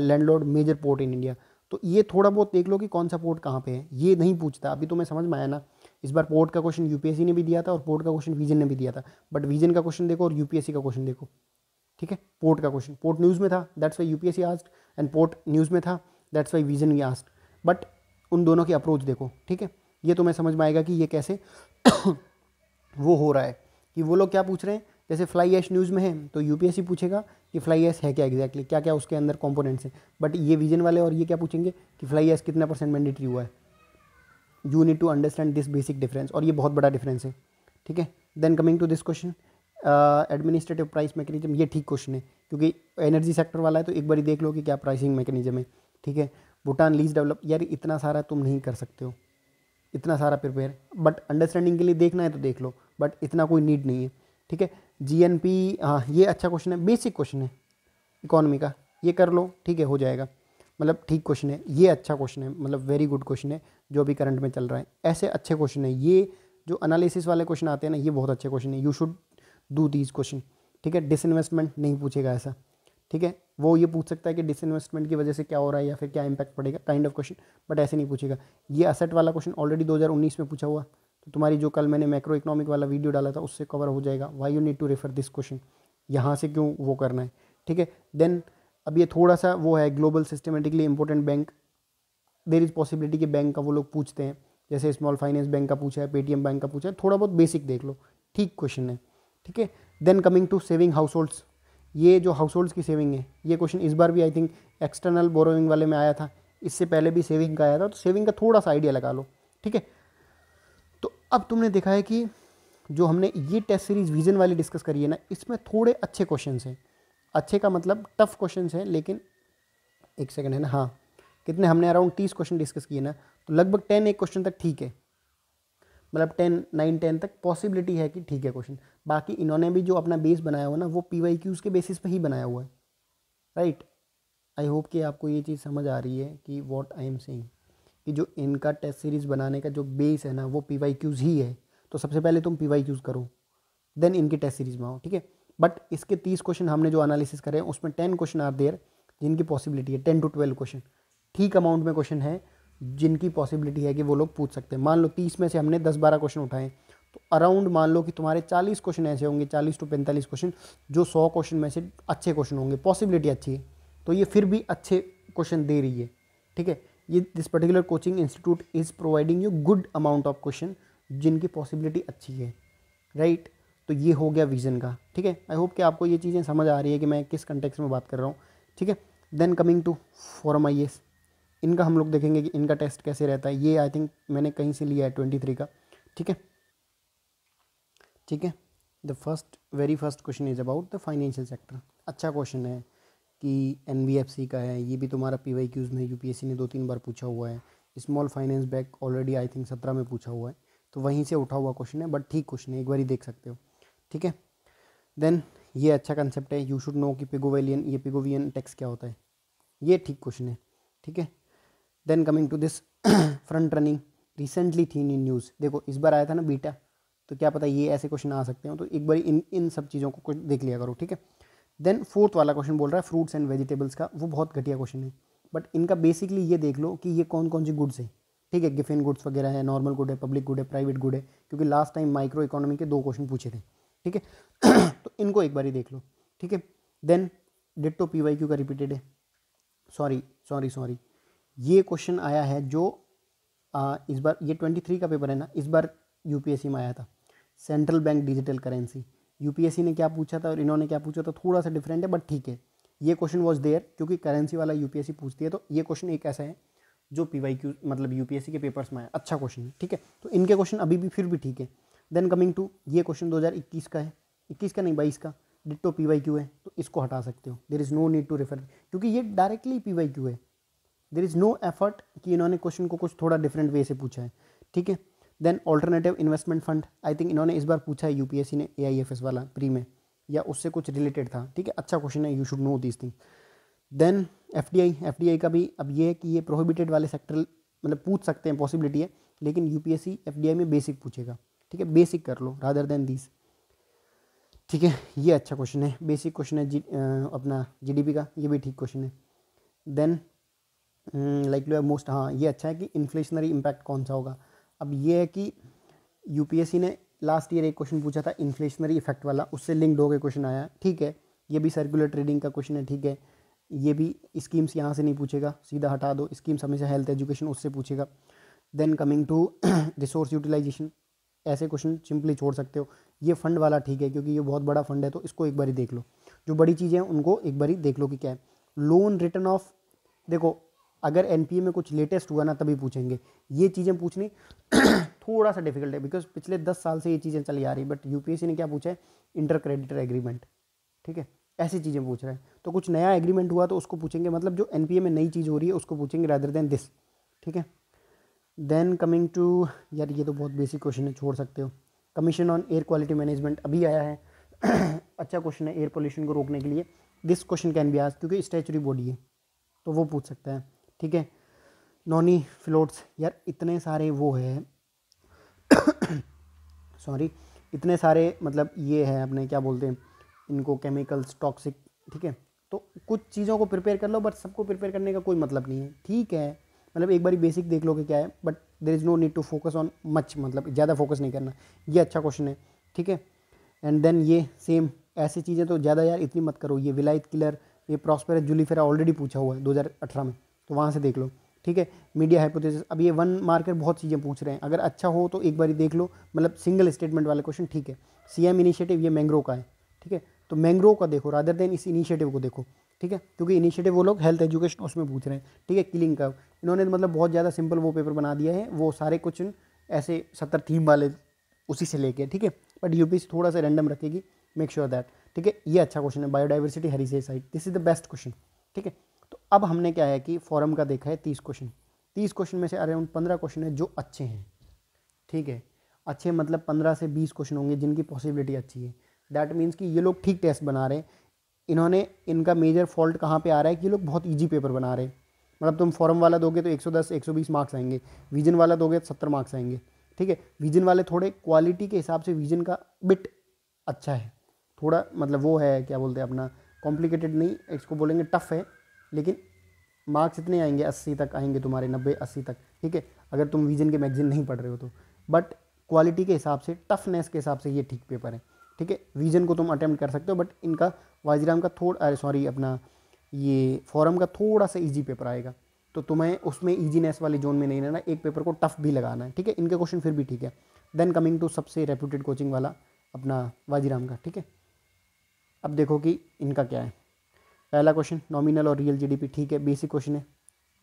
land load major port in India तो ये थोड़ा बहुत देख लो कि कौन सा पोर्ट कहाँ पे है ये नहीं पूछता अभी तो मैं समझ में आया ना इस बार पोर्ट का क्वेश्चन यूपीएससी ने भी दिया था और पोर्ट का क्वेश्चन विजन ने भी दिया था बट विजन का क्वेश्चन देखो और यूपीएससी का क्वेश्चन देखो ठीक है पोर्ट का क्वेश्चन पोर्ट न्यूज़ में था that's why UPSC asked and port news में था that's why vision we asked but उन दोनों की अप्रोच देखो ठीक है ये तो मैं समझ में आएगा कि ये कैसे वो हो रहा है कि वो लोग क्या पूछ रहे हैं जैसे फ्लाई एश न्यूज़ में है तो यू पूछेगा कि फ्लाई एस है क्या एग्जैक्टली क्या क्या उसके अंदर कॉम्पोनेंट्स हैं बट ये विजन वाले और ये क्या पूछेंगे कि फ्लाई एस कितना परसेंट मैंडेटरी हुआ है you need to understand this basic difference और ये बहुत बड़ा डिफरेंस है ठीक है then coming to this question administrative price mechanism ये ठीक क्वेश्चन है क्योंकि एनर्जी सेक्टर वाला है तो एक बार देख लो कि क्या प्राइसिंग मैकेनिज्म है ठीक है भूटान लीज डेवलप यार इतना सारा तुम नहीं कर सकते हो इतना सारा प्रिपेयर बट अंडरस्टैंडिंग के लिए देखना है तो देख लो बट इतना कोई नीड नहीं है ठीक है जी एन पी हाँ ये अच्छा क्वेश्चन है बेसिक क्वेश्चन है इकोनॉमी का ये कर लो ठीक है हो जाएगा मतलब ठीक क्वेश्चन है ये अच्छा क्वेश्चन है मतलब वेरी गुड क्वेश्चन है जो अभी करंट में चल रहा है ऐसे अच्छे क्वेश्चन है ये जो एनालिसिस वाले क्वेश्चन आते हैं ना ये बहुत अच्छे क्वेश्चन है you should do these question ठीक है डिसइन्वेस्टमेंट नहीं पूछेगा ऐसा ठीक है वो ये पूछ सकता है कि डिसइन्वेस्टमेंट की वजह से क्या हो रहा है या फिर क्या इम्पैक्ट पड़ेगा काइंड ऑफ क्वेश्चन बट ऐसे नहीं पूछेगा ये असेट वाला क्वेश्चन ऑलरेडी 2019 में पूछा हुआ तो तुम्हारी जो कल मैंने मैक्रो इकोनॉमिक वाला वीडियो डाला था उससे कवर हो जाएगा why you need to refer this question यहाँ से क्यों वो करना है ठीक है देन अब ये थोड़ा सा वो है global systemically important bank there is possibility कि बैंक का वो लोग पूछते हैं जैसे स्मॉल फाइनेंस बैंक का पूछा है पेटीएम बैंक का पूछा है थोड़ा बहुत बेसिक देख लो ठीक क्वेश्चन है ठीक है then coming to saving house holds ये जो हाउस होल्ड्स की सेविंग है ये क्वेश्चन इस बार भी आई थिंक एक्सटर्नल बोरोइंग वाले में आया था इससे पहले भी सेविंग का आया था तो सेविंग का थोड़ा सा आइडिया लगा लो ठीक है तो अब तुमने देखा है कि जो हमने ये टेस्ट सीरीज विजन वाली डिस्कस करी है ना इसमें थोड़े अच्छे क्वेश्चन हैं अच्छे का मतलब टफ क्वेश्चन हैं लेकिन एक सेकेंड है ना हाँ कितने हमने अराउंड तीस क्वेश्चन डिस्कस किए ना तो लगभग टेन एक क्वेश्चन तक ठीक है मतलब टेन नाइन टेन तक पॉसिबिलिटी है कि ठीक है क्वेश्चन बाकी इन्होंने भी जो अपना बेस बनाया हुआ ना वो पी वाई क्यूज़ के बेसिस पे ही बनाया हुआ है राइट आई होप कि आपको ये चीज़ समझ आ रही है कि वॉट आई एम सेइंग कि जो इनका टेस्ट सीरीज़ बनाने का जो बेस है ना वो पी वाई क्यूज़ ही है तो सबसे पहले तुम पी वाई क्यूज़ करो देन इनकी टेस्ट सीरीज़ में आओ ठीक है बट इसके तीस क्वेश्चन हमने जो एनालिसिस करे उसमें टेन क्वेश्चन आर देयर जिनकी पॉसिबिलिटी है टेन टू ट्वेल्व क्वेश्चन ठीक अमाउंट में क्वेश्चन है जिनकी पॉसिबिलिटी है कि वो लोग पूछ सकते हैं मान लो तीस में से हमने दस बारह क्वेश्चन उठाए तो अराउंड मान लो कि तुम्हारे चालीस क्वेश्चन ऐसे होंगे चालीस टू पैंतालीस क्वेश्चन जो सौ क्वेश्चन में से अच्छे क्वेश्चन होंगे पॉसिबिलिटी अच्छी है तो ये फिर भी अच्छे क्वेश्चन दे रही है ठीक है ये this particular coaching institute is providing you good amount of question जिनकी पॉसिबिलिटी अच्छी है राइट right? तो ये हो गया विज़न का ठीक है आई होप कि आपको ये चीज़ें समझ आ रही है कि मैं किस कंटेक्स में बात कर रहा हूँ ठीक है then coming to forum I इनका हम लोग देखेंगे कि इनका टेस्ट कैसे रहता है ये आई थिंक मैंने कहीं से लिया है ट्वेंटी थ्री का ठीक है ठीक है the first very first question is about the financial sector अच्छा क्वेश्चन है कि एन का है ये भी तुम्हारा पी वाई क्यूज़ में यू ने दो तीन बार पूछा हुआ है small finance bank already I think सत्रह में पूछा हुआ है तो वहीं से उठा हुआ क्वेश्चन है बट ठीक क्वेश्चन है एक बार ही देख सकते हो ठीक है देन ये अच्छा कंसेप्ट है यू शुड नो कि पिगोवेलियन ये पिगोवियन टैक्स क्या होता है ये ठीक क्वेश्चन है ठीक है then coming to this front running recently थी इन न्यूज़ देखो इस बार आया था ना बीटा तो क्या पता ये ऐसे क्वेश्चन आ सकते हो तो एक बार इन इन सब चीज़ों को कुछ देख लिया करो ठीक है देन फोर्थ वाला क्वेश्चन बोल रहा है फ्रूट्स एंड वेजिटेबल्स का वो बहुत घटिया क्वेश्चन है बट इनका बेसिकली ये देख लो कि ये कौन कौन सी गुड्स हैं ठीक है गिफिन गुड्स वगैरह है नॉर्मल गुड है पब्लिक गुड है प्राइवेट गुड है क्योंकि लास्ट टाइम माइक्रो इकोनॉमी के दो क्वेश्चन पूछे थे ठीक है तो इनको एक बार ही देख लो ठीक है then ditto P Y Q का रिपीटेड है सॉरी सॉरी सॉरी ये क्वेश्चन आया है जो आ, इस बार ये ट्वेंटी थ्री का पेपर है ना इस बार यूपीएससी में आया था central bank digital currency UPSC ने क्या पूछा था और इन्होंने क्या पूछा था थोड़ा सा डिफरेंट है बट ठीक है ये क्वेश्चन वॉज देयर क्योंकि करेंसी वाला यूपीएससी पूछती है तो ये क्वेश्चन एक ऐसा है जो पी वाई क्यू मतलब यू के पेपर्स में आया अच्छा क्वेश्चन है ठीक है तो इनके क्वेश्चन अभी भी फिर भी ठीक है देन कमिंग टू ये क्वेश्चन 2021 का है 21 का नहीं बाईस का डिट्टो पी वाई क्यू है तो इसको हटा सकते हो there is no need to refer क्योंकि ये डायरेक्टली पी वाई क्यू है देर इज़ नो एफर्ट कि इन्होंने क्वेश्चन को कुछ थोड़ा डिफरेंट वे से पूछा है ठीक है then alternative investment fund I think इन्होंने इस बार पूछा है यू ने ए वाला प्री में या उससे कुछ रिलेटेड था ठीक है अच्छा क्वेश्चन है you should know this thing then F D का भी अब ये है कि ये प्रोहिबिटेड वाले सेक्टर मतलब पूछ सकते हैं पॉसिबिलिटी है लेकिन यू पी में बेसिक पूछेगा ठीक है बेसिक कर लो रादर देन दिस ठीक है ये अच्छा क्वेश्चन है बेसिक क्वेश्चन है जी आ, अपना जीडीपी का ये भी ठीक क्वेश्चन है देन टू बाय मोस्ट हाँ ये अच्छा है कि इन्फ्लेशनरी इम्पैक्ट कौन सा होगा अब ये है कि यू ने लास्ट ईयर एक क्वेश्चन पूछा था इन्फ्लेशनरी इफेक्ट वाला उससे लिंक्ड होकर क्वेश्चन आया ठीक है ये भी सर्कुलर ट्रेडिंग का क्वेश्चन है ठीक है ये भी स्कीम्स यहाँ से नहीं पूछेगा सीधा हटा दो स्कीम्स हमेशा हेल्थ एजुकेशन उससे पूछेगा then coming to resource utilization ऐसे क्वेश्चन सिंपली छोड़ सकते हो ये फंड वाला ठीक है क्योंकि ये बहुत बड़ा फंड है तो इसको एक बार देख लो जो बड़ी चीज़ें हैं उनको एक बार देख लो कि क्या है लोन रिटर्न ऑफ देखो अगर एन में कुछ लेटेस्ट हुआ ना तभी पूछेंगे ये चीज़ें पूछनी थोड़ा सा डिफिकल्ट है बिकॉज पिछले दस साल से ये चीज़ें चली आ रही बट यू ने क्या पूछा है इंटर क्रेडिटर एग्रीमेंट ठीक है ऐसी चीज़ें पूछ रहे हैं तो कुछ नया एग्रीमेंट हुआ तो उसको पूछेंगे मतलब जो एन में नई चीज़ हो रही है उसको पूछेंगे रादर देन दिस ठीक है देन कमिंग टू यार ये तो बहुत बेसिक क्वेश्चन है छोड़ सकते हो commission on air quality management अभी आया है अच्छा क्वेश्चन है एयर पोल्यूशन को रोकने के लिए दिस क्वेश्चन कैन बी आज क्योंकि स्टैचुरी बॉडी है तो वो पूछ सकता है ठीक है नॉनी फ्लोट्स यार इतने सारे वो है सॉरी इतने सारे मतलब ये है अपने क्या बोलते हैं इनको केमिकल्स टॉक्सिक ठीक है तो कुछ चीज़ों को प्रिपेयर कर लो बट सबको प्रिपेयर करने का कोई मतलब नहीं है ठीक है मतलब एक बार बेसिक देख लो कि क्या है but there is no need to focus on much मतलब ज़्यादा फोकस नहीं करना ये अच्छा क्वेश्चन है ठीक है एंड देन ये सेम ऐसी चीज़ें तो ज़्यादा यार इतनी मत करो ये विलायत किलर ये प्रॉस्पेर जुलीफेरा ऑलरेडी पूछा हुआ है दो में तो वहाँ से देख लो ठीक है मीडिया हाइपोथेसिस अब ये वन मार्कर बहुत चीज़ें पूछ रहे हैं अगर अच्छा हो तो एक बार देख लो मतलब सिंगल स्टेटमेंट वाला क्वेश्चन ठीक है सी एम इनिशिएटिव ये मैंग्रो का है ठीक है तो मैंग्रो का देखो रादर देन इस इनिशिएटिव को देखो ठीक है क्योंकि इनिशिएटिव वो लोग हेल्थ एजुकेशन उसमें पूछ रहे हैं ठीक है किलिंग का इन्होंने मतलब बहुत ज़्यादा सिंपल वो पेपर बना दिया है वो सारे क्वेश्चन ऐसे सत्तर थीम वाले उसी से लेके ठीक है बट यूपी थोड़ा सा रैंडम रखेगी मेक श्योर दैट ठीक है ये अच्छा क्वेश्चन है बायोडाइवर्सिटी से side this is the best question ठीक है तो अब हमने क्या है कि फॉरम का देखा है तीस क्वेश्चन तीस क्वेश्चन में से अराउंड पंद्रह क्वेश्चन है जो अच्छे हैं ठीक है अच्छे मतलब पंद्रह से बीस क्वेश्चन होंगे जिनकी पॉसिबिलिटी अच्छी है दैट मीन्स कि ये लोग ठीक टेस्ट बना रहे हैं इन्होंने इनका मेजर फॉल्ट कहाँ पे आ रहा है कि ये लोग बहुत इजी पेपर बना रहे हैं मतलब तुम फॉरम वाला दोगे तो 110 120 मार्क्स आएंगे विजन वाला दोगे तो सत्तर मार्क्स आएंगे ठीक है विजन वाले थोड़े क्वालिटी के हिसाब से विजन का बिट अच्छा है थोड़ा मतलब वो है क्या बोलते हैं अपना कॉम्प्लिकेटेड नहीं इसको बोलेंगे टफ़ है लेकिन मार्क्स इतने आएंगे अस्सी तक आएंगे तुम्हारे नब्बे अस्सी तक ठीक है अगर तुम विजन के मैगजीन नहीं पढ़ रहे हो तो बट क्वालिटी के हिसाब से टफनेस के हिसाब से ये ठीक पेपर है ठीक है विजन को तुम अटैम्प्ट कर सकते हो बट इनका वाजीराम का थोड़ा अरे सॉरी अपना ये फॉरम का थोड़ा सा ईजी पेपर आएगा तो तुम्हें उसमें ईजीनेस वाले जोन में नहीं रहना एक पेपर को टफ भी लगाना है ठीक है इनके क्वेश्चन फिर भी ठीक है देन कमिंग टू सबसे रेप्यूटेड कोचिंग वाला अपना वाजीराम का ठीक है अब देखो कि इनका क्या है पहला क्वेश्चन नॉमिनल और रियल जीडीपी ठीक है बेसिक क्वेश्चन है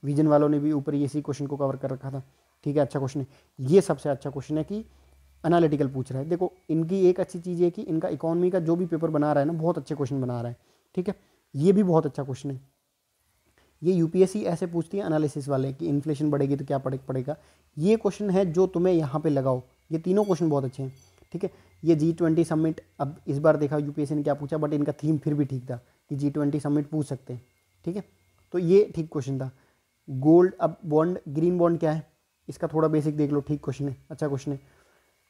विजन वालों ने भी ऊपर इसी क्वेश्चन को कवर कर रखा था ठीक है अच्छा क्वेश्चन है ये सबसे अच्छा क्वेश्चन है कि एनालिटिकल पूछ रहा है देखो इनकी एक अच्छी चीज़ है कि इनका इकोनॉमी का जो भी पेपर बना रहा है ना बहुत अच्छे क्वेश्चन बना रहा है ठीक है ये भी बहुत अच्छा क्वेश्चन है ये यूपीएससी ऐसे पूछती है एनालिसिस वाले कि इन्फ्लेशन बढ़ेगी तो क्या पड़ेगा ये क्वेश्चन है जो तुम्हें यहाँ पे लगाओ ये तीनों क्वेश्चन बहुत अच्छे हैं ठीक है ये जी ट्वेंटी समिट अब इस बार देखा यूपीएससी ने क्या पूछा बट इनका थीम फिर भी ठीक था कि जी ट्वेंटी समिट पूछ सकते हैं ठीक है तो ये ठीक क्वेश्चन था गोल्ड अब बॉन्ड ग्रीन बॉन्ड क्या है इसका थोड़ा बेसिक देख लो ठीक क्वेश्चन है अच्छा क्वेश्चन है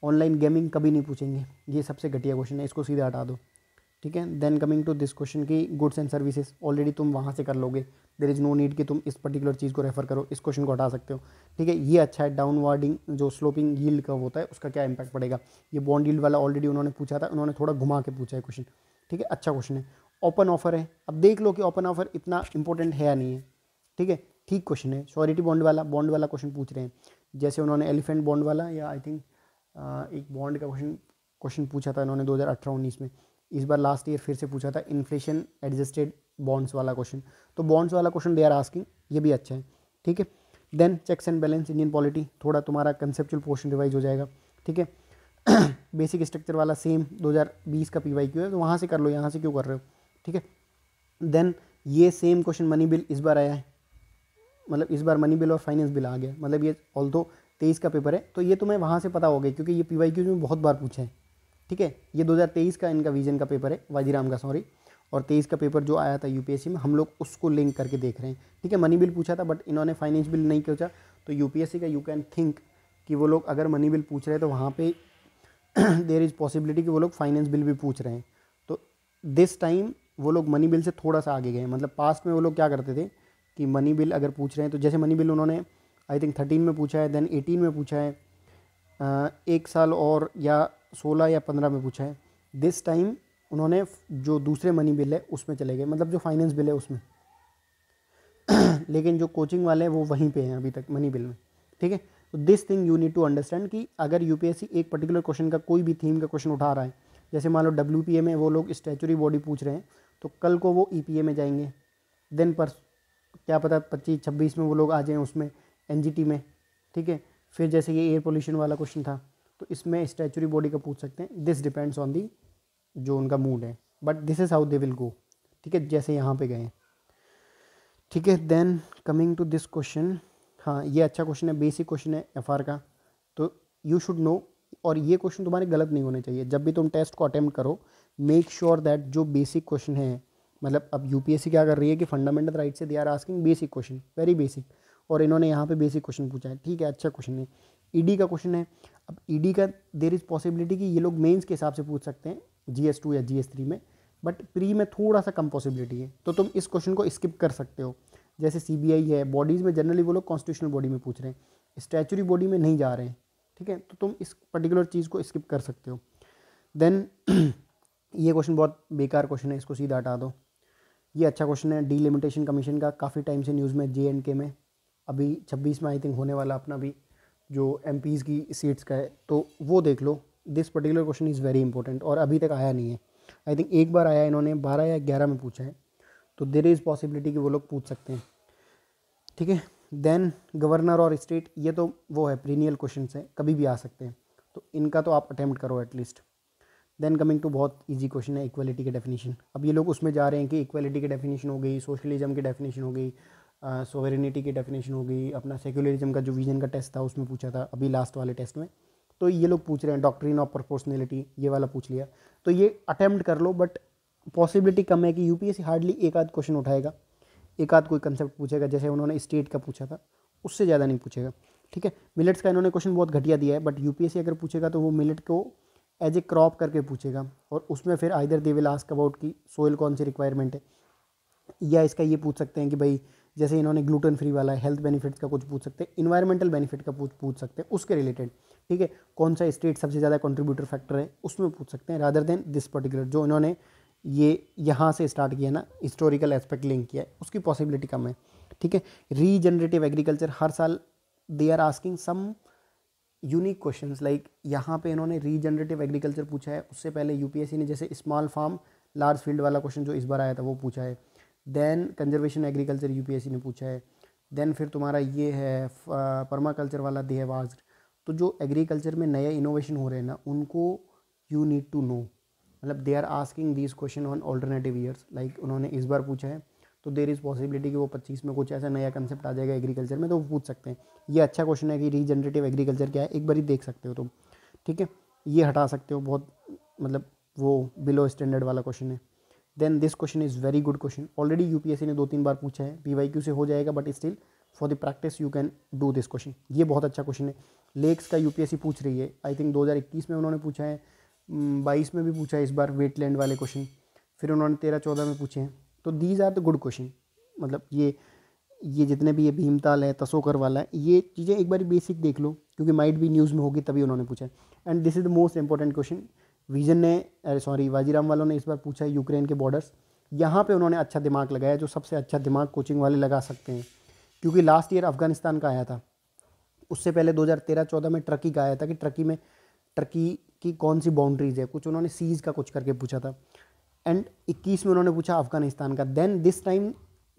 ऑनलाइन गेमिंग कभी नहीं पूछेंगे ये सबसे घटिया क्वेश्चन है इसको सीधा हटा दो ठीक है then coming to this question की गुड्स एंड सर्विसेज ऑलरेडी तुम वहाँ से कर लोगे देर इज़ नो नीड कि तुम इस पर्टिकुलर चीज़ को रेफर करो इस क्वेश्चन को हटा सकते हो ठीक है ये अच्छा है डाउनवर्डिंग जो स्लोपिंग यील्ड कर्व होता है उसका क्या इंपैक्ट पड़ेगा ये बॉन्ड यील्ड वाला ऑलरेडी उन्होंने पूछा था उन्होंने थोड़ा घुमा के पूछा है क्वेश्चन ठीक है अच्छा क्वेश्चन है ओपन ऑफर है अब देख लो कि ओपन ऑफर इतना इंपॉर्टेंट है या नहीं है ठीक है ठीक क्वेश्चन है श्योरिटी बॉन्ड वाला बॉन्ड वाला क्वेश्चन पूछ रहे हैं जैसे उन्होंने एलिफेंट बॉन्ड वाला या आई थिंक एक बॉन्ड का क्वेश्चन क्वेश्चन पूछा था इन्होंने दो हज़ार में इस बार लास्ट ईयर फिर से पूछा था इन्फ्लेशन एडजस्टेड बॉन्ड्स वाला क्वेश्चन तो बॉन्ड्स वाला क्वेश्चन दे आर आस्किंग ये भी अच्छा है ठीक है then checks and balance Indian polity थोड़ा तुम्हारा कंसेप्चुअल पोर्शन रिवाइज हो जाएगा ठीक है बेसिक स्ट्रक्चर वाला सेम 2020 का पी है तो वहाँ से कर लो यहाँ से क्यों कर रहे हो ठीक है देन ये सेम क्वेश्चन मनी बिल इस बार आया है मतलब इस बार मनी बिल और फाइनेंस बिल आ गया मतलब ये ऑल दो तेईस का पेपर है तो ये तुम्हें वहाँ से पता हो गया क्योंकि ये पी वाई में बहुत बार पूछा है ठीक है ये 2023 का इनका विजन का पेपर है वाजीराम का सॉरी और तेईस का पेपर जो आया था यूपीएससी में हम लोग उसको लिंक करके देख रहे हैं ठीक है मनी बिल पूछा था बट इन्होंने फाइनेंस बिल नहीं पूछा तो यूपीएससी का यू कैन थिंक कि वो लोग अगर मनी बिल पूछ रहे हैं तो वहाँ पर देर इज़ पॉसिबिलिटी कि वो लोग फाइनेंस बिल भी पूछ रहे हैं तो दिस टाइम वो लोग मनी बिल से थोड़ा सा आगे गए मतलब पास्ट में वो लोग क्या करते थे कि मनी बिल अगर पूछ रहे हैं तो जैसे मनी बिल उन्होंने आई थिंक थर्टीन में पूछा है देन एटीन में पूछा है एक साल और या सोलह या पंद्रह में पूछा है दिस टाइम उन्होंने जो दूसरे मनी बिल है उसमें चले गए मतलब जो फाइनेंस बिल है उसमें लेकिन जो कोचिंग वाले हैं वो वहीं पे हैं अभी तक मनी बिल में ठीक है तो this thing you need to understand कि अगर यूपीएससी एक पर्टिकुलर क्वेश्चन का कोई भी थीम का क्वेश्चन उठा रहा है जैसे मान लो डब्ल्यू में वो लोग स्टैचुरी बॉडी पूछ रहे हैं तो कल को वो ई e में जाएंगे देन पर क्या पता पच्चीस छब्बीस में वो लोग आ जाएँ उसमें एन में ठीक है फिर जैसे ये एयर पोल्यूशन वाला क्वेश्चन था तो इसमें स्टैचुरी बॉडी का पूछ सकते हैं दिस डिपेंड्स ऑन दी जो उनका मूड है but this is how they will go ठीक है जैसे यहाँ पे गए ठीक है then coming to this question हाँ ये अच्छा क्वेश्चन है बेसिक क्वेश्चन है एफ का तो यू शुड नो और ये क्वेश्चन तुम्हारे गलत नहीं होने चाहिए जब भी तुम टेस्ट को अटैम्प्ट करो मेक श्योर दैट जो बेसिक क्वेश्चन है मतलब अब यू क्या कर रही है कि फंडामेंटल राइट से they are asking basic question very basic और इन्होंने यहाँ पे बेसिक क्वेश्चन पूछा है ठीक है अच्छा क्वेश्चन है ईडी e का क्वेश्चन है अब ईडी e का देर इज़ पॉसिबिलिटी कि ये लोग मेंस के हिसाब से पूछ सकते हैं जी एस टू या जी एस थ्री में बट प्री में थोड़ा सा कम पॉसिबिलिटी है तो तुम इस क्वेश्चन को स्किप कर सकते हो जैसे सी बी आई है बॉडीज़ में जनरली वो लोग कॉन्स्टिट्यूशनल बॉडी में पूछ रहे हैं स्टैचुरी बॉडी में नहीं जा रहे हैं ठीक है तो तुम इस पर्टिकुलर चीज़ को स्किप कर सकते हो देन ये क्वेश्चन बहुत बेकार क्वेश्चन है इसको सीधा हटा दो ये अच्छा क्वेश्चन है डीलिमिटेशन कमीशन का काफ़ी टाइम से न्यूज़ में जे एंड के में अभी छब्बीस में आई थिंक होने वाला अपना भी जो एम की सीट्स का है तो वो देख लो this particular question is very important और अभी तक आया नहीं है आई थिंक एक बार आया इन्होंने बारह या ग्यारह में पूछा है तो देर इज़ पॉसिबिलिटी कि वो लोग पूछ सकते हैं ठीक है देन गवर्नर और स्टेट ये तो वो है प्रीनियल क्वेश्चन हैं कभी भी आ सकते हैं तो इनका तो आप अटैम्प्ट करो एटलीस्ट देन कमिंग टू बहुत ईजी क्वेश्चन है इक्वलिटी के डेफिनेशन अब ये लोग उसमें जा रहे हैं कि इक्वलिटी की डेफिनेशन हो गई सोशलिज्म की डेफिनेशन हो गई सोवेरिनिटी की डेफिनेशन हो गई अपना सेक्युलरिज्म का जो विजन का टेस्ट था उसमें पूछा था अभी लास्ट वाले टेस्ट में तो ये लोग पूछ रहे हैं डॉक्ट्रिन ऑफ प्रोपोर्शनलिटी ये वाला पूछ लिया तो ये अटैम्प्ट कर लो बट पॉसिबिलिटी कम है कि यूपीएससी हार्डली एक आध क्वेश्चन उठाएगा एक आध कोई कंसेप्ट पूछेगा जैसे उन्होंने स्टेट का पूछा था उससे ज़्यादा नहीं पूछेगा ठीक है मिलेट्स का इन्होंने क्वेश्चन बहुत घटिया दिया है बट यूपीएससी अगर पूछेगा तो वो मिलेट को एज ए क्रॉप करके पूछेगा और उसमें फिर either they will ask about की सोइल कौन सी रिक्वायरमेंट है या इसका ये पूछ सकते हैं कि भाई जैसे इन्होंने ग्लूटेन फ्री वाला है हेल्थ बेनिफिट्स का कुछ पूछ सकते हैं इन्वायरमेंटल बेनिफिट का पूछ पूछ सकते हैं उसके रिलेटेड ठीक है कौन सा स्टेट सबसे ज़्यादा कंट्रीब्यूटर फैक्टर है उसमें पूछ सकते हैं रादर देन दिस पर्टिकुलर जो इन्होंने ये यहाँ से स्टार्ट किया ना हिस्टोरिकल एस्पेक्ट लिंक किया है उसकी पॉसिबिलिटी कम है ठीक है रीजनरेटिव एग्रीकल्चर हर साल they are asking some unique question like यहाँ पे इन्होंने रीजनरेटिव एग्रीकल्चर पूछा है उससे पहले यूपीएससी ने जैसे स्मॉल फार्म लार्ज फील्ड वाला क्वेश्चन जो इस बार आया था वो पूछा है देन कंजर्वेशन एग्रीकल्चर यूपीएससी ने पूछा है देन फिर तुम्हारा ये है कल्चर वाला दे है तो जो एग्रीकल्चर में नए इनोवेशन हो रहे हैं ना उनको यू नीड टू नो मतलब they are asking these question on alternative years like उन्होंने इस बार पूछा है तो देर इज़ पॉसिबिलिटी कि वो पच्चीस में कुछ ऐसा नया कंसेप्ट आ जाएगा एग्रीकल्चर में तो वो पूछ सकते हैं ये अच्छा क्वेश्चन है कि रीजनरेटिव एग्रीकल्चर क्या है एक बार ही देख सकते हो तुम ठीक है ये हटा सकते हो बहुत मतलब वो बिलो स्टैंडर्ड वाला क्वेश्चन है then this question is very good question already you ने दो तीन बार पूछा है पी से हो जाएगा but still for the practice you can do this question ये बहुत अच्छा क्वेश्चन है लेक्स का यू पूछ रही है आई थिंक दो में उन्होंने पूछा है बाईस में भी पूछा है इस बार वेटलैंड वाले क्वेश्चन फिर उन्होंने तेरह चौदह में पूछे हैं तो these are the good question मतलब ये ये जितने भी ये भीमताल है तसोकर वाला है ये चीज़ें एक बार बेसिक देख लो क्योंकि माइट भी न्यूज़ में होगी तभी उन्होंने पूछा and this is the most important question Vision ने अरे सॉरी वाजीराम वालों ने इस बार पूछा यूक्रेन के बॉर्डर्स यहाँ पे उन्होंने अच्छा दिमाग लगाया जो सबसे अच्छा दिमाग कोचिंग वाले लगा सकते हैं क्योंकि लास्ट ईयर अफगानिस्तान का आया था उससे पहले 2013-14 में टर्की का आया था कि टर्की में टर्की की कौन सी बाउंड्रीज़ है कुछ उन्होंने सीज़ का कुछ करके पूछा था एंड 21 में उन्होंने पूछा अफगानिस्तान का then this time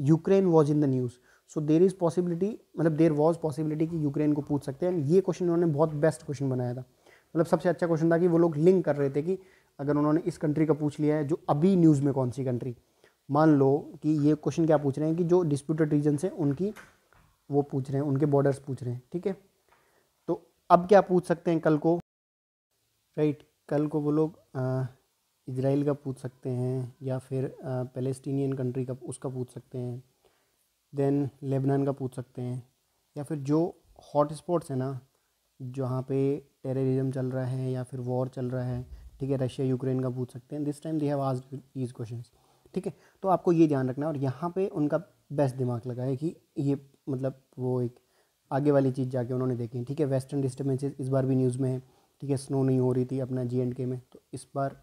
Ukraine was in the news so there is possibility मतलब देर वॉज पॉसिबिलिटी कि यूक्रेन को पूछ सकते हैं एंड ये क्वेश्चन उन्होंने बहुत बेस्ट क्वेश्चन बनाया था मतलब सबसे अच्छा क्वेश्चन था कि वो लोग लिंक कर रहे थे कि अगर उन्होंने इस कंट्री का पूछ लिया है जो अभी न्यूज़ में कौन सी कंट्री मान लो कि ये क्वेश्चन क्या पूछ रहे हैं कि जो डिस्प्यूटेड रीजन है उनकी वो पूछ रहे हैं उनके बॉर्डर्स पूछ रहे हैं ठीक है तो अब क्या पूछ सकते हैं कल को राइट right, कल को वो लोग इसराइल का पूछ सकते हैं या फिर पेलेस्टीनियन कंट्री का उसका पूछ सकते हैं देन लेबनान का पूछ सकते हैं या फिर जो हॉट स्पॉट्स हैं ना जहाँ पे टेररिज्म चल रहा है या फिर वॉर चल रहा है ठीक है रशिया यूक्रेन का पूछ सकते हैं दिस टाइम दे हैव आज दीज क्वेश्चन ठीक है तो आपको ये ध्यान रखना है और यहाँ पे उनका बेस्ट दिमाग लगा है कि ये मतलब वो एक आगे वाली चीज़ जाके उन्होंने देखी ठीक है वेस्टर्न डिस्टर्बेंसेज इस बार भी न्यूज़ में है ठीक है स्नो नहीं हो रही थी अपना जी एंड के में तो इस बार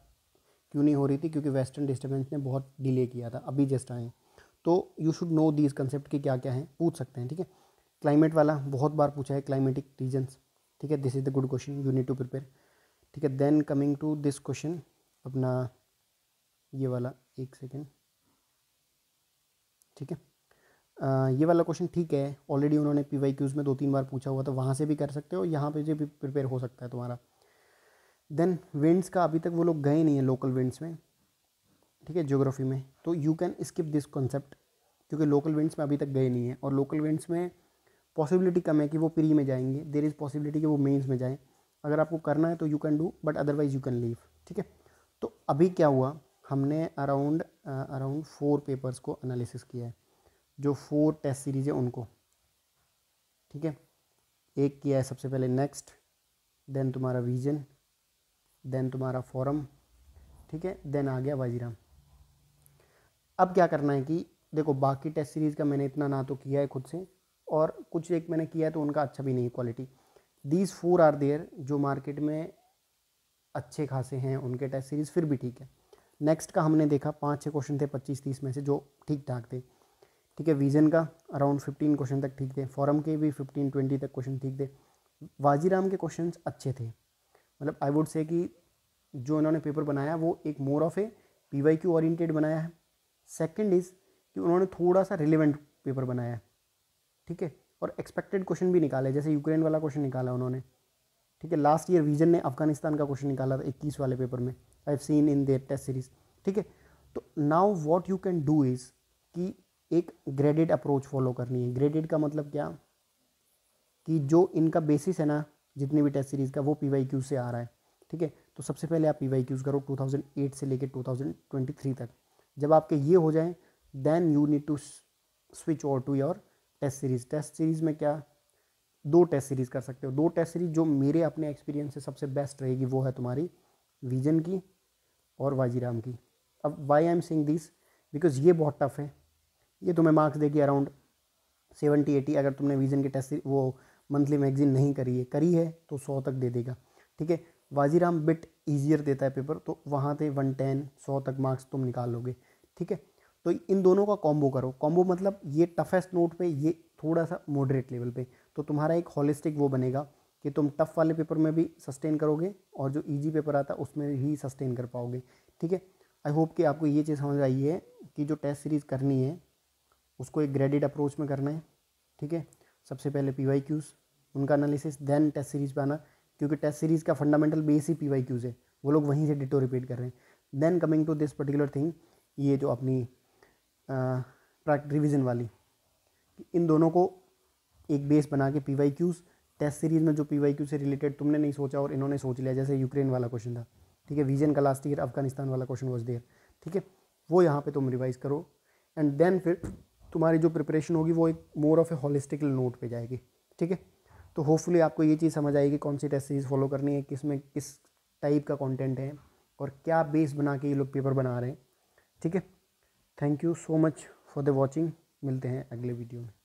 क्यों नहीं हो रही थी क्योंकि वेस्टर्न डिस्टर्बेंस ने बहुत डिले किया था अभी जस्ट आए तो you should know these concept के क्या क्या हैं पूछ सकते हैं ठीक है क्लाइमेट वाला बहुत बार पूछा है क्लाइमेटिक रीजन्स ठीक है this is the good question you need to prepare ठीक है then coming to this question अपना ये वाला एक सेकेंड ठीक है आ, ये वाला क्वेश्चन ठीक है ऑलरेडी उन्होंने पी वाई क्यूज़ में दो तीन बार पूछा हुआ था वहाँ से भी कर सकते हो यहाँ पे भी प्रिपेयर हो सकता है तुम्हारा देन विंड्स का अभी तक वो लोग गए नहीं है लोकल विंड्स में ठीक है ज्योग्राफी में तो you can skip this concept क्योंकि लोकल विंड्स में अभी तक गए नहीं है और लोकल विंड्स में पॉसिबिलिटी कम है कि वो प्री में जाएंगे देर इज़ पॉसिबिलिटी कि वो मेन्स में जाएँ अगर आपको करना है तो you can do but otherwise you can leave ठीक है तो अभी क्या हुआ हमने अराउंड अराउंड फोर पेपर्स को एनालिसिस किया है जो फोर टेस्ट सीरीज़ है उनको ठीक है एक किया है सबसे पहले नेक्स्ट देन तुम्हारा विजन देन तुम्हारा फॉरम ठीक है देन आ गया वाजीराम अब क्या करना है कि देखो बाकी टेस्ट सीरीज़ का मैंने इतना ना तो किया है खुद से और कुछ एक मैंने किया है तो उनका अच्छा भी नहीं quality these four are there जो मार्केट में अच्छे खासे हैं उनके टेस्ट सीरीज़ फिर भी ठीक है नेक्स्ट का हमने देखा पाँच छः क्वेश्चन थे पच्चीस तीस में से जो ठीक ठाक थे ठीक है विजन का अराउंड फिफ्टीन क्वेश्चन तक ठीक थे फॉरम के भी फिफ्टीन ट्वेंटी तक क्वेश्चन ठीक थे वाजीराम के क्वेश्चन अच्छे थे मतलब आई वुड से कि जो इन्होंने पेपर बनाया वो एक more of a P Y Q oriented बनाया है सेकंड इज़ कि उन्होंने थोड़ा सा रिलेवेंट पेपर बनाया है ठीक है और एक्सपेक्टेड क्वेश्चन भी निकाले जैसे यूक्रेन वाला क्वेश्चन निकाला उन्होंने ठीक है लास्ट ईयर विजन ने अफगानिस्तान का क्वेश्चन निकाला था इक्कीस वाले पेपर में I have seen in their test series ठीक है तो now what you can do is कि एक ग्रेडेड अप्रोच फॉलो करनी है ग्रेडेड का मतलब क्या कि जो इनका बेसिस है ना जितने भी टेस्ट सीरीज़ का वो पी वाई क्यू से आ रहा है ठीक है तो सबसे पहले आप पी वाई क्यूज़ करो टू थाउजेंड एट से लेकर टू थाउजेंड ट्वेंटी थ्री तक जब आपके ये हो जाए then you need to switch over to your test series test series में क्या दो टेस्ट सीरीज़ कर सकते हो दो टेस्ट सीरीज़ जो मेरे अपने एक्सपीरियंस से सबसे बेस्ट रहेगी वो है तुम्हारी विजन की और वाजीराम की अब why I am saying this because ये बहुत टफ है ये तुम्हें मार्क्स देगी अराउंड सेवेंटी एटी अगर तुमने विजन के टेस्ट वो मंथली मैगजीन नहीं करी है करी है तो सौ तक दे देगा ठीक है वाजीराम बिट ईजियर देता है पेपर तो वहाँ से वन टेन सौ तक मार्क्स तुम निकाल लोगे ठीक है तो इन दोनों का कॉम्बो करो कॉम्बो मतलब ये टफेस्ट नोट पे ये थोड़ा सा मॉडरेट लेवल पे तो तुम्हारा एक हॉलिस्टिक वो बनेगा कि तुम टफ़ वाले पेपर में भी सस्टेन करोगे और जो ईजी पेपर आता है उसमें भी सस्टेन कर पाओगे ठीक है आई होप कि आपको ये चीज़ समझ आई है कि जो टेस्ट सीरीज़ करनी है उसको एक ग्रेडिड अप्रोच में करना है ठीक है सबसे पहले पी वाई क्यूज़ उनका एनालिसिस देन टेस्ट सीरीज़ पर आना क्योंकि टेस्ट सीरीज़ का फंडामेंटल बेस ही पी वाई क्यूज़ है वो लोग वहीं से डिटो रिपीट कर रहे हैं then coming to this particular thing ये जो अपनी रिविज़न वाली इन दोनों को एक बेस बना के P Y Qs test series में जो पी वाई क्यू से रिलेटेड तुमने नहीं सोचा और इन्होंने सोच लिया जैसे यूक्रेन वाला क्वेश्चन था ठीक है विजन का लास्ट ईयर अफगानिस्तान वाला क्वेश्चन वॉज देयर ठीक है वो यहाँ पे तुम रिवाइज़ करो एंड देन फिर तुम्हारी जो प्रिपरेशन होगी वो एक मोर ऑफ ए होलिस्टिकल नोट पे जाएगी ठीक है तो होपफुली आपको ये चीज़ समझ आएगी कौन सी टेस्ट सीरीज़ फॉलो करनी है किस में किस टाइप का कंटेंट है और क्या बेस बना के ये लोग पेपर बना रहे हैं ठीक है thank you so much for the watching मिलते हैं अगले वीडियो में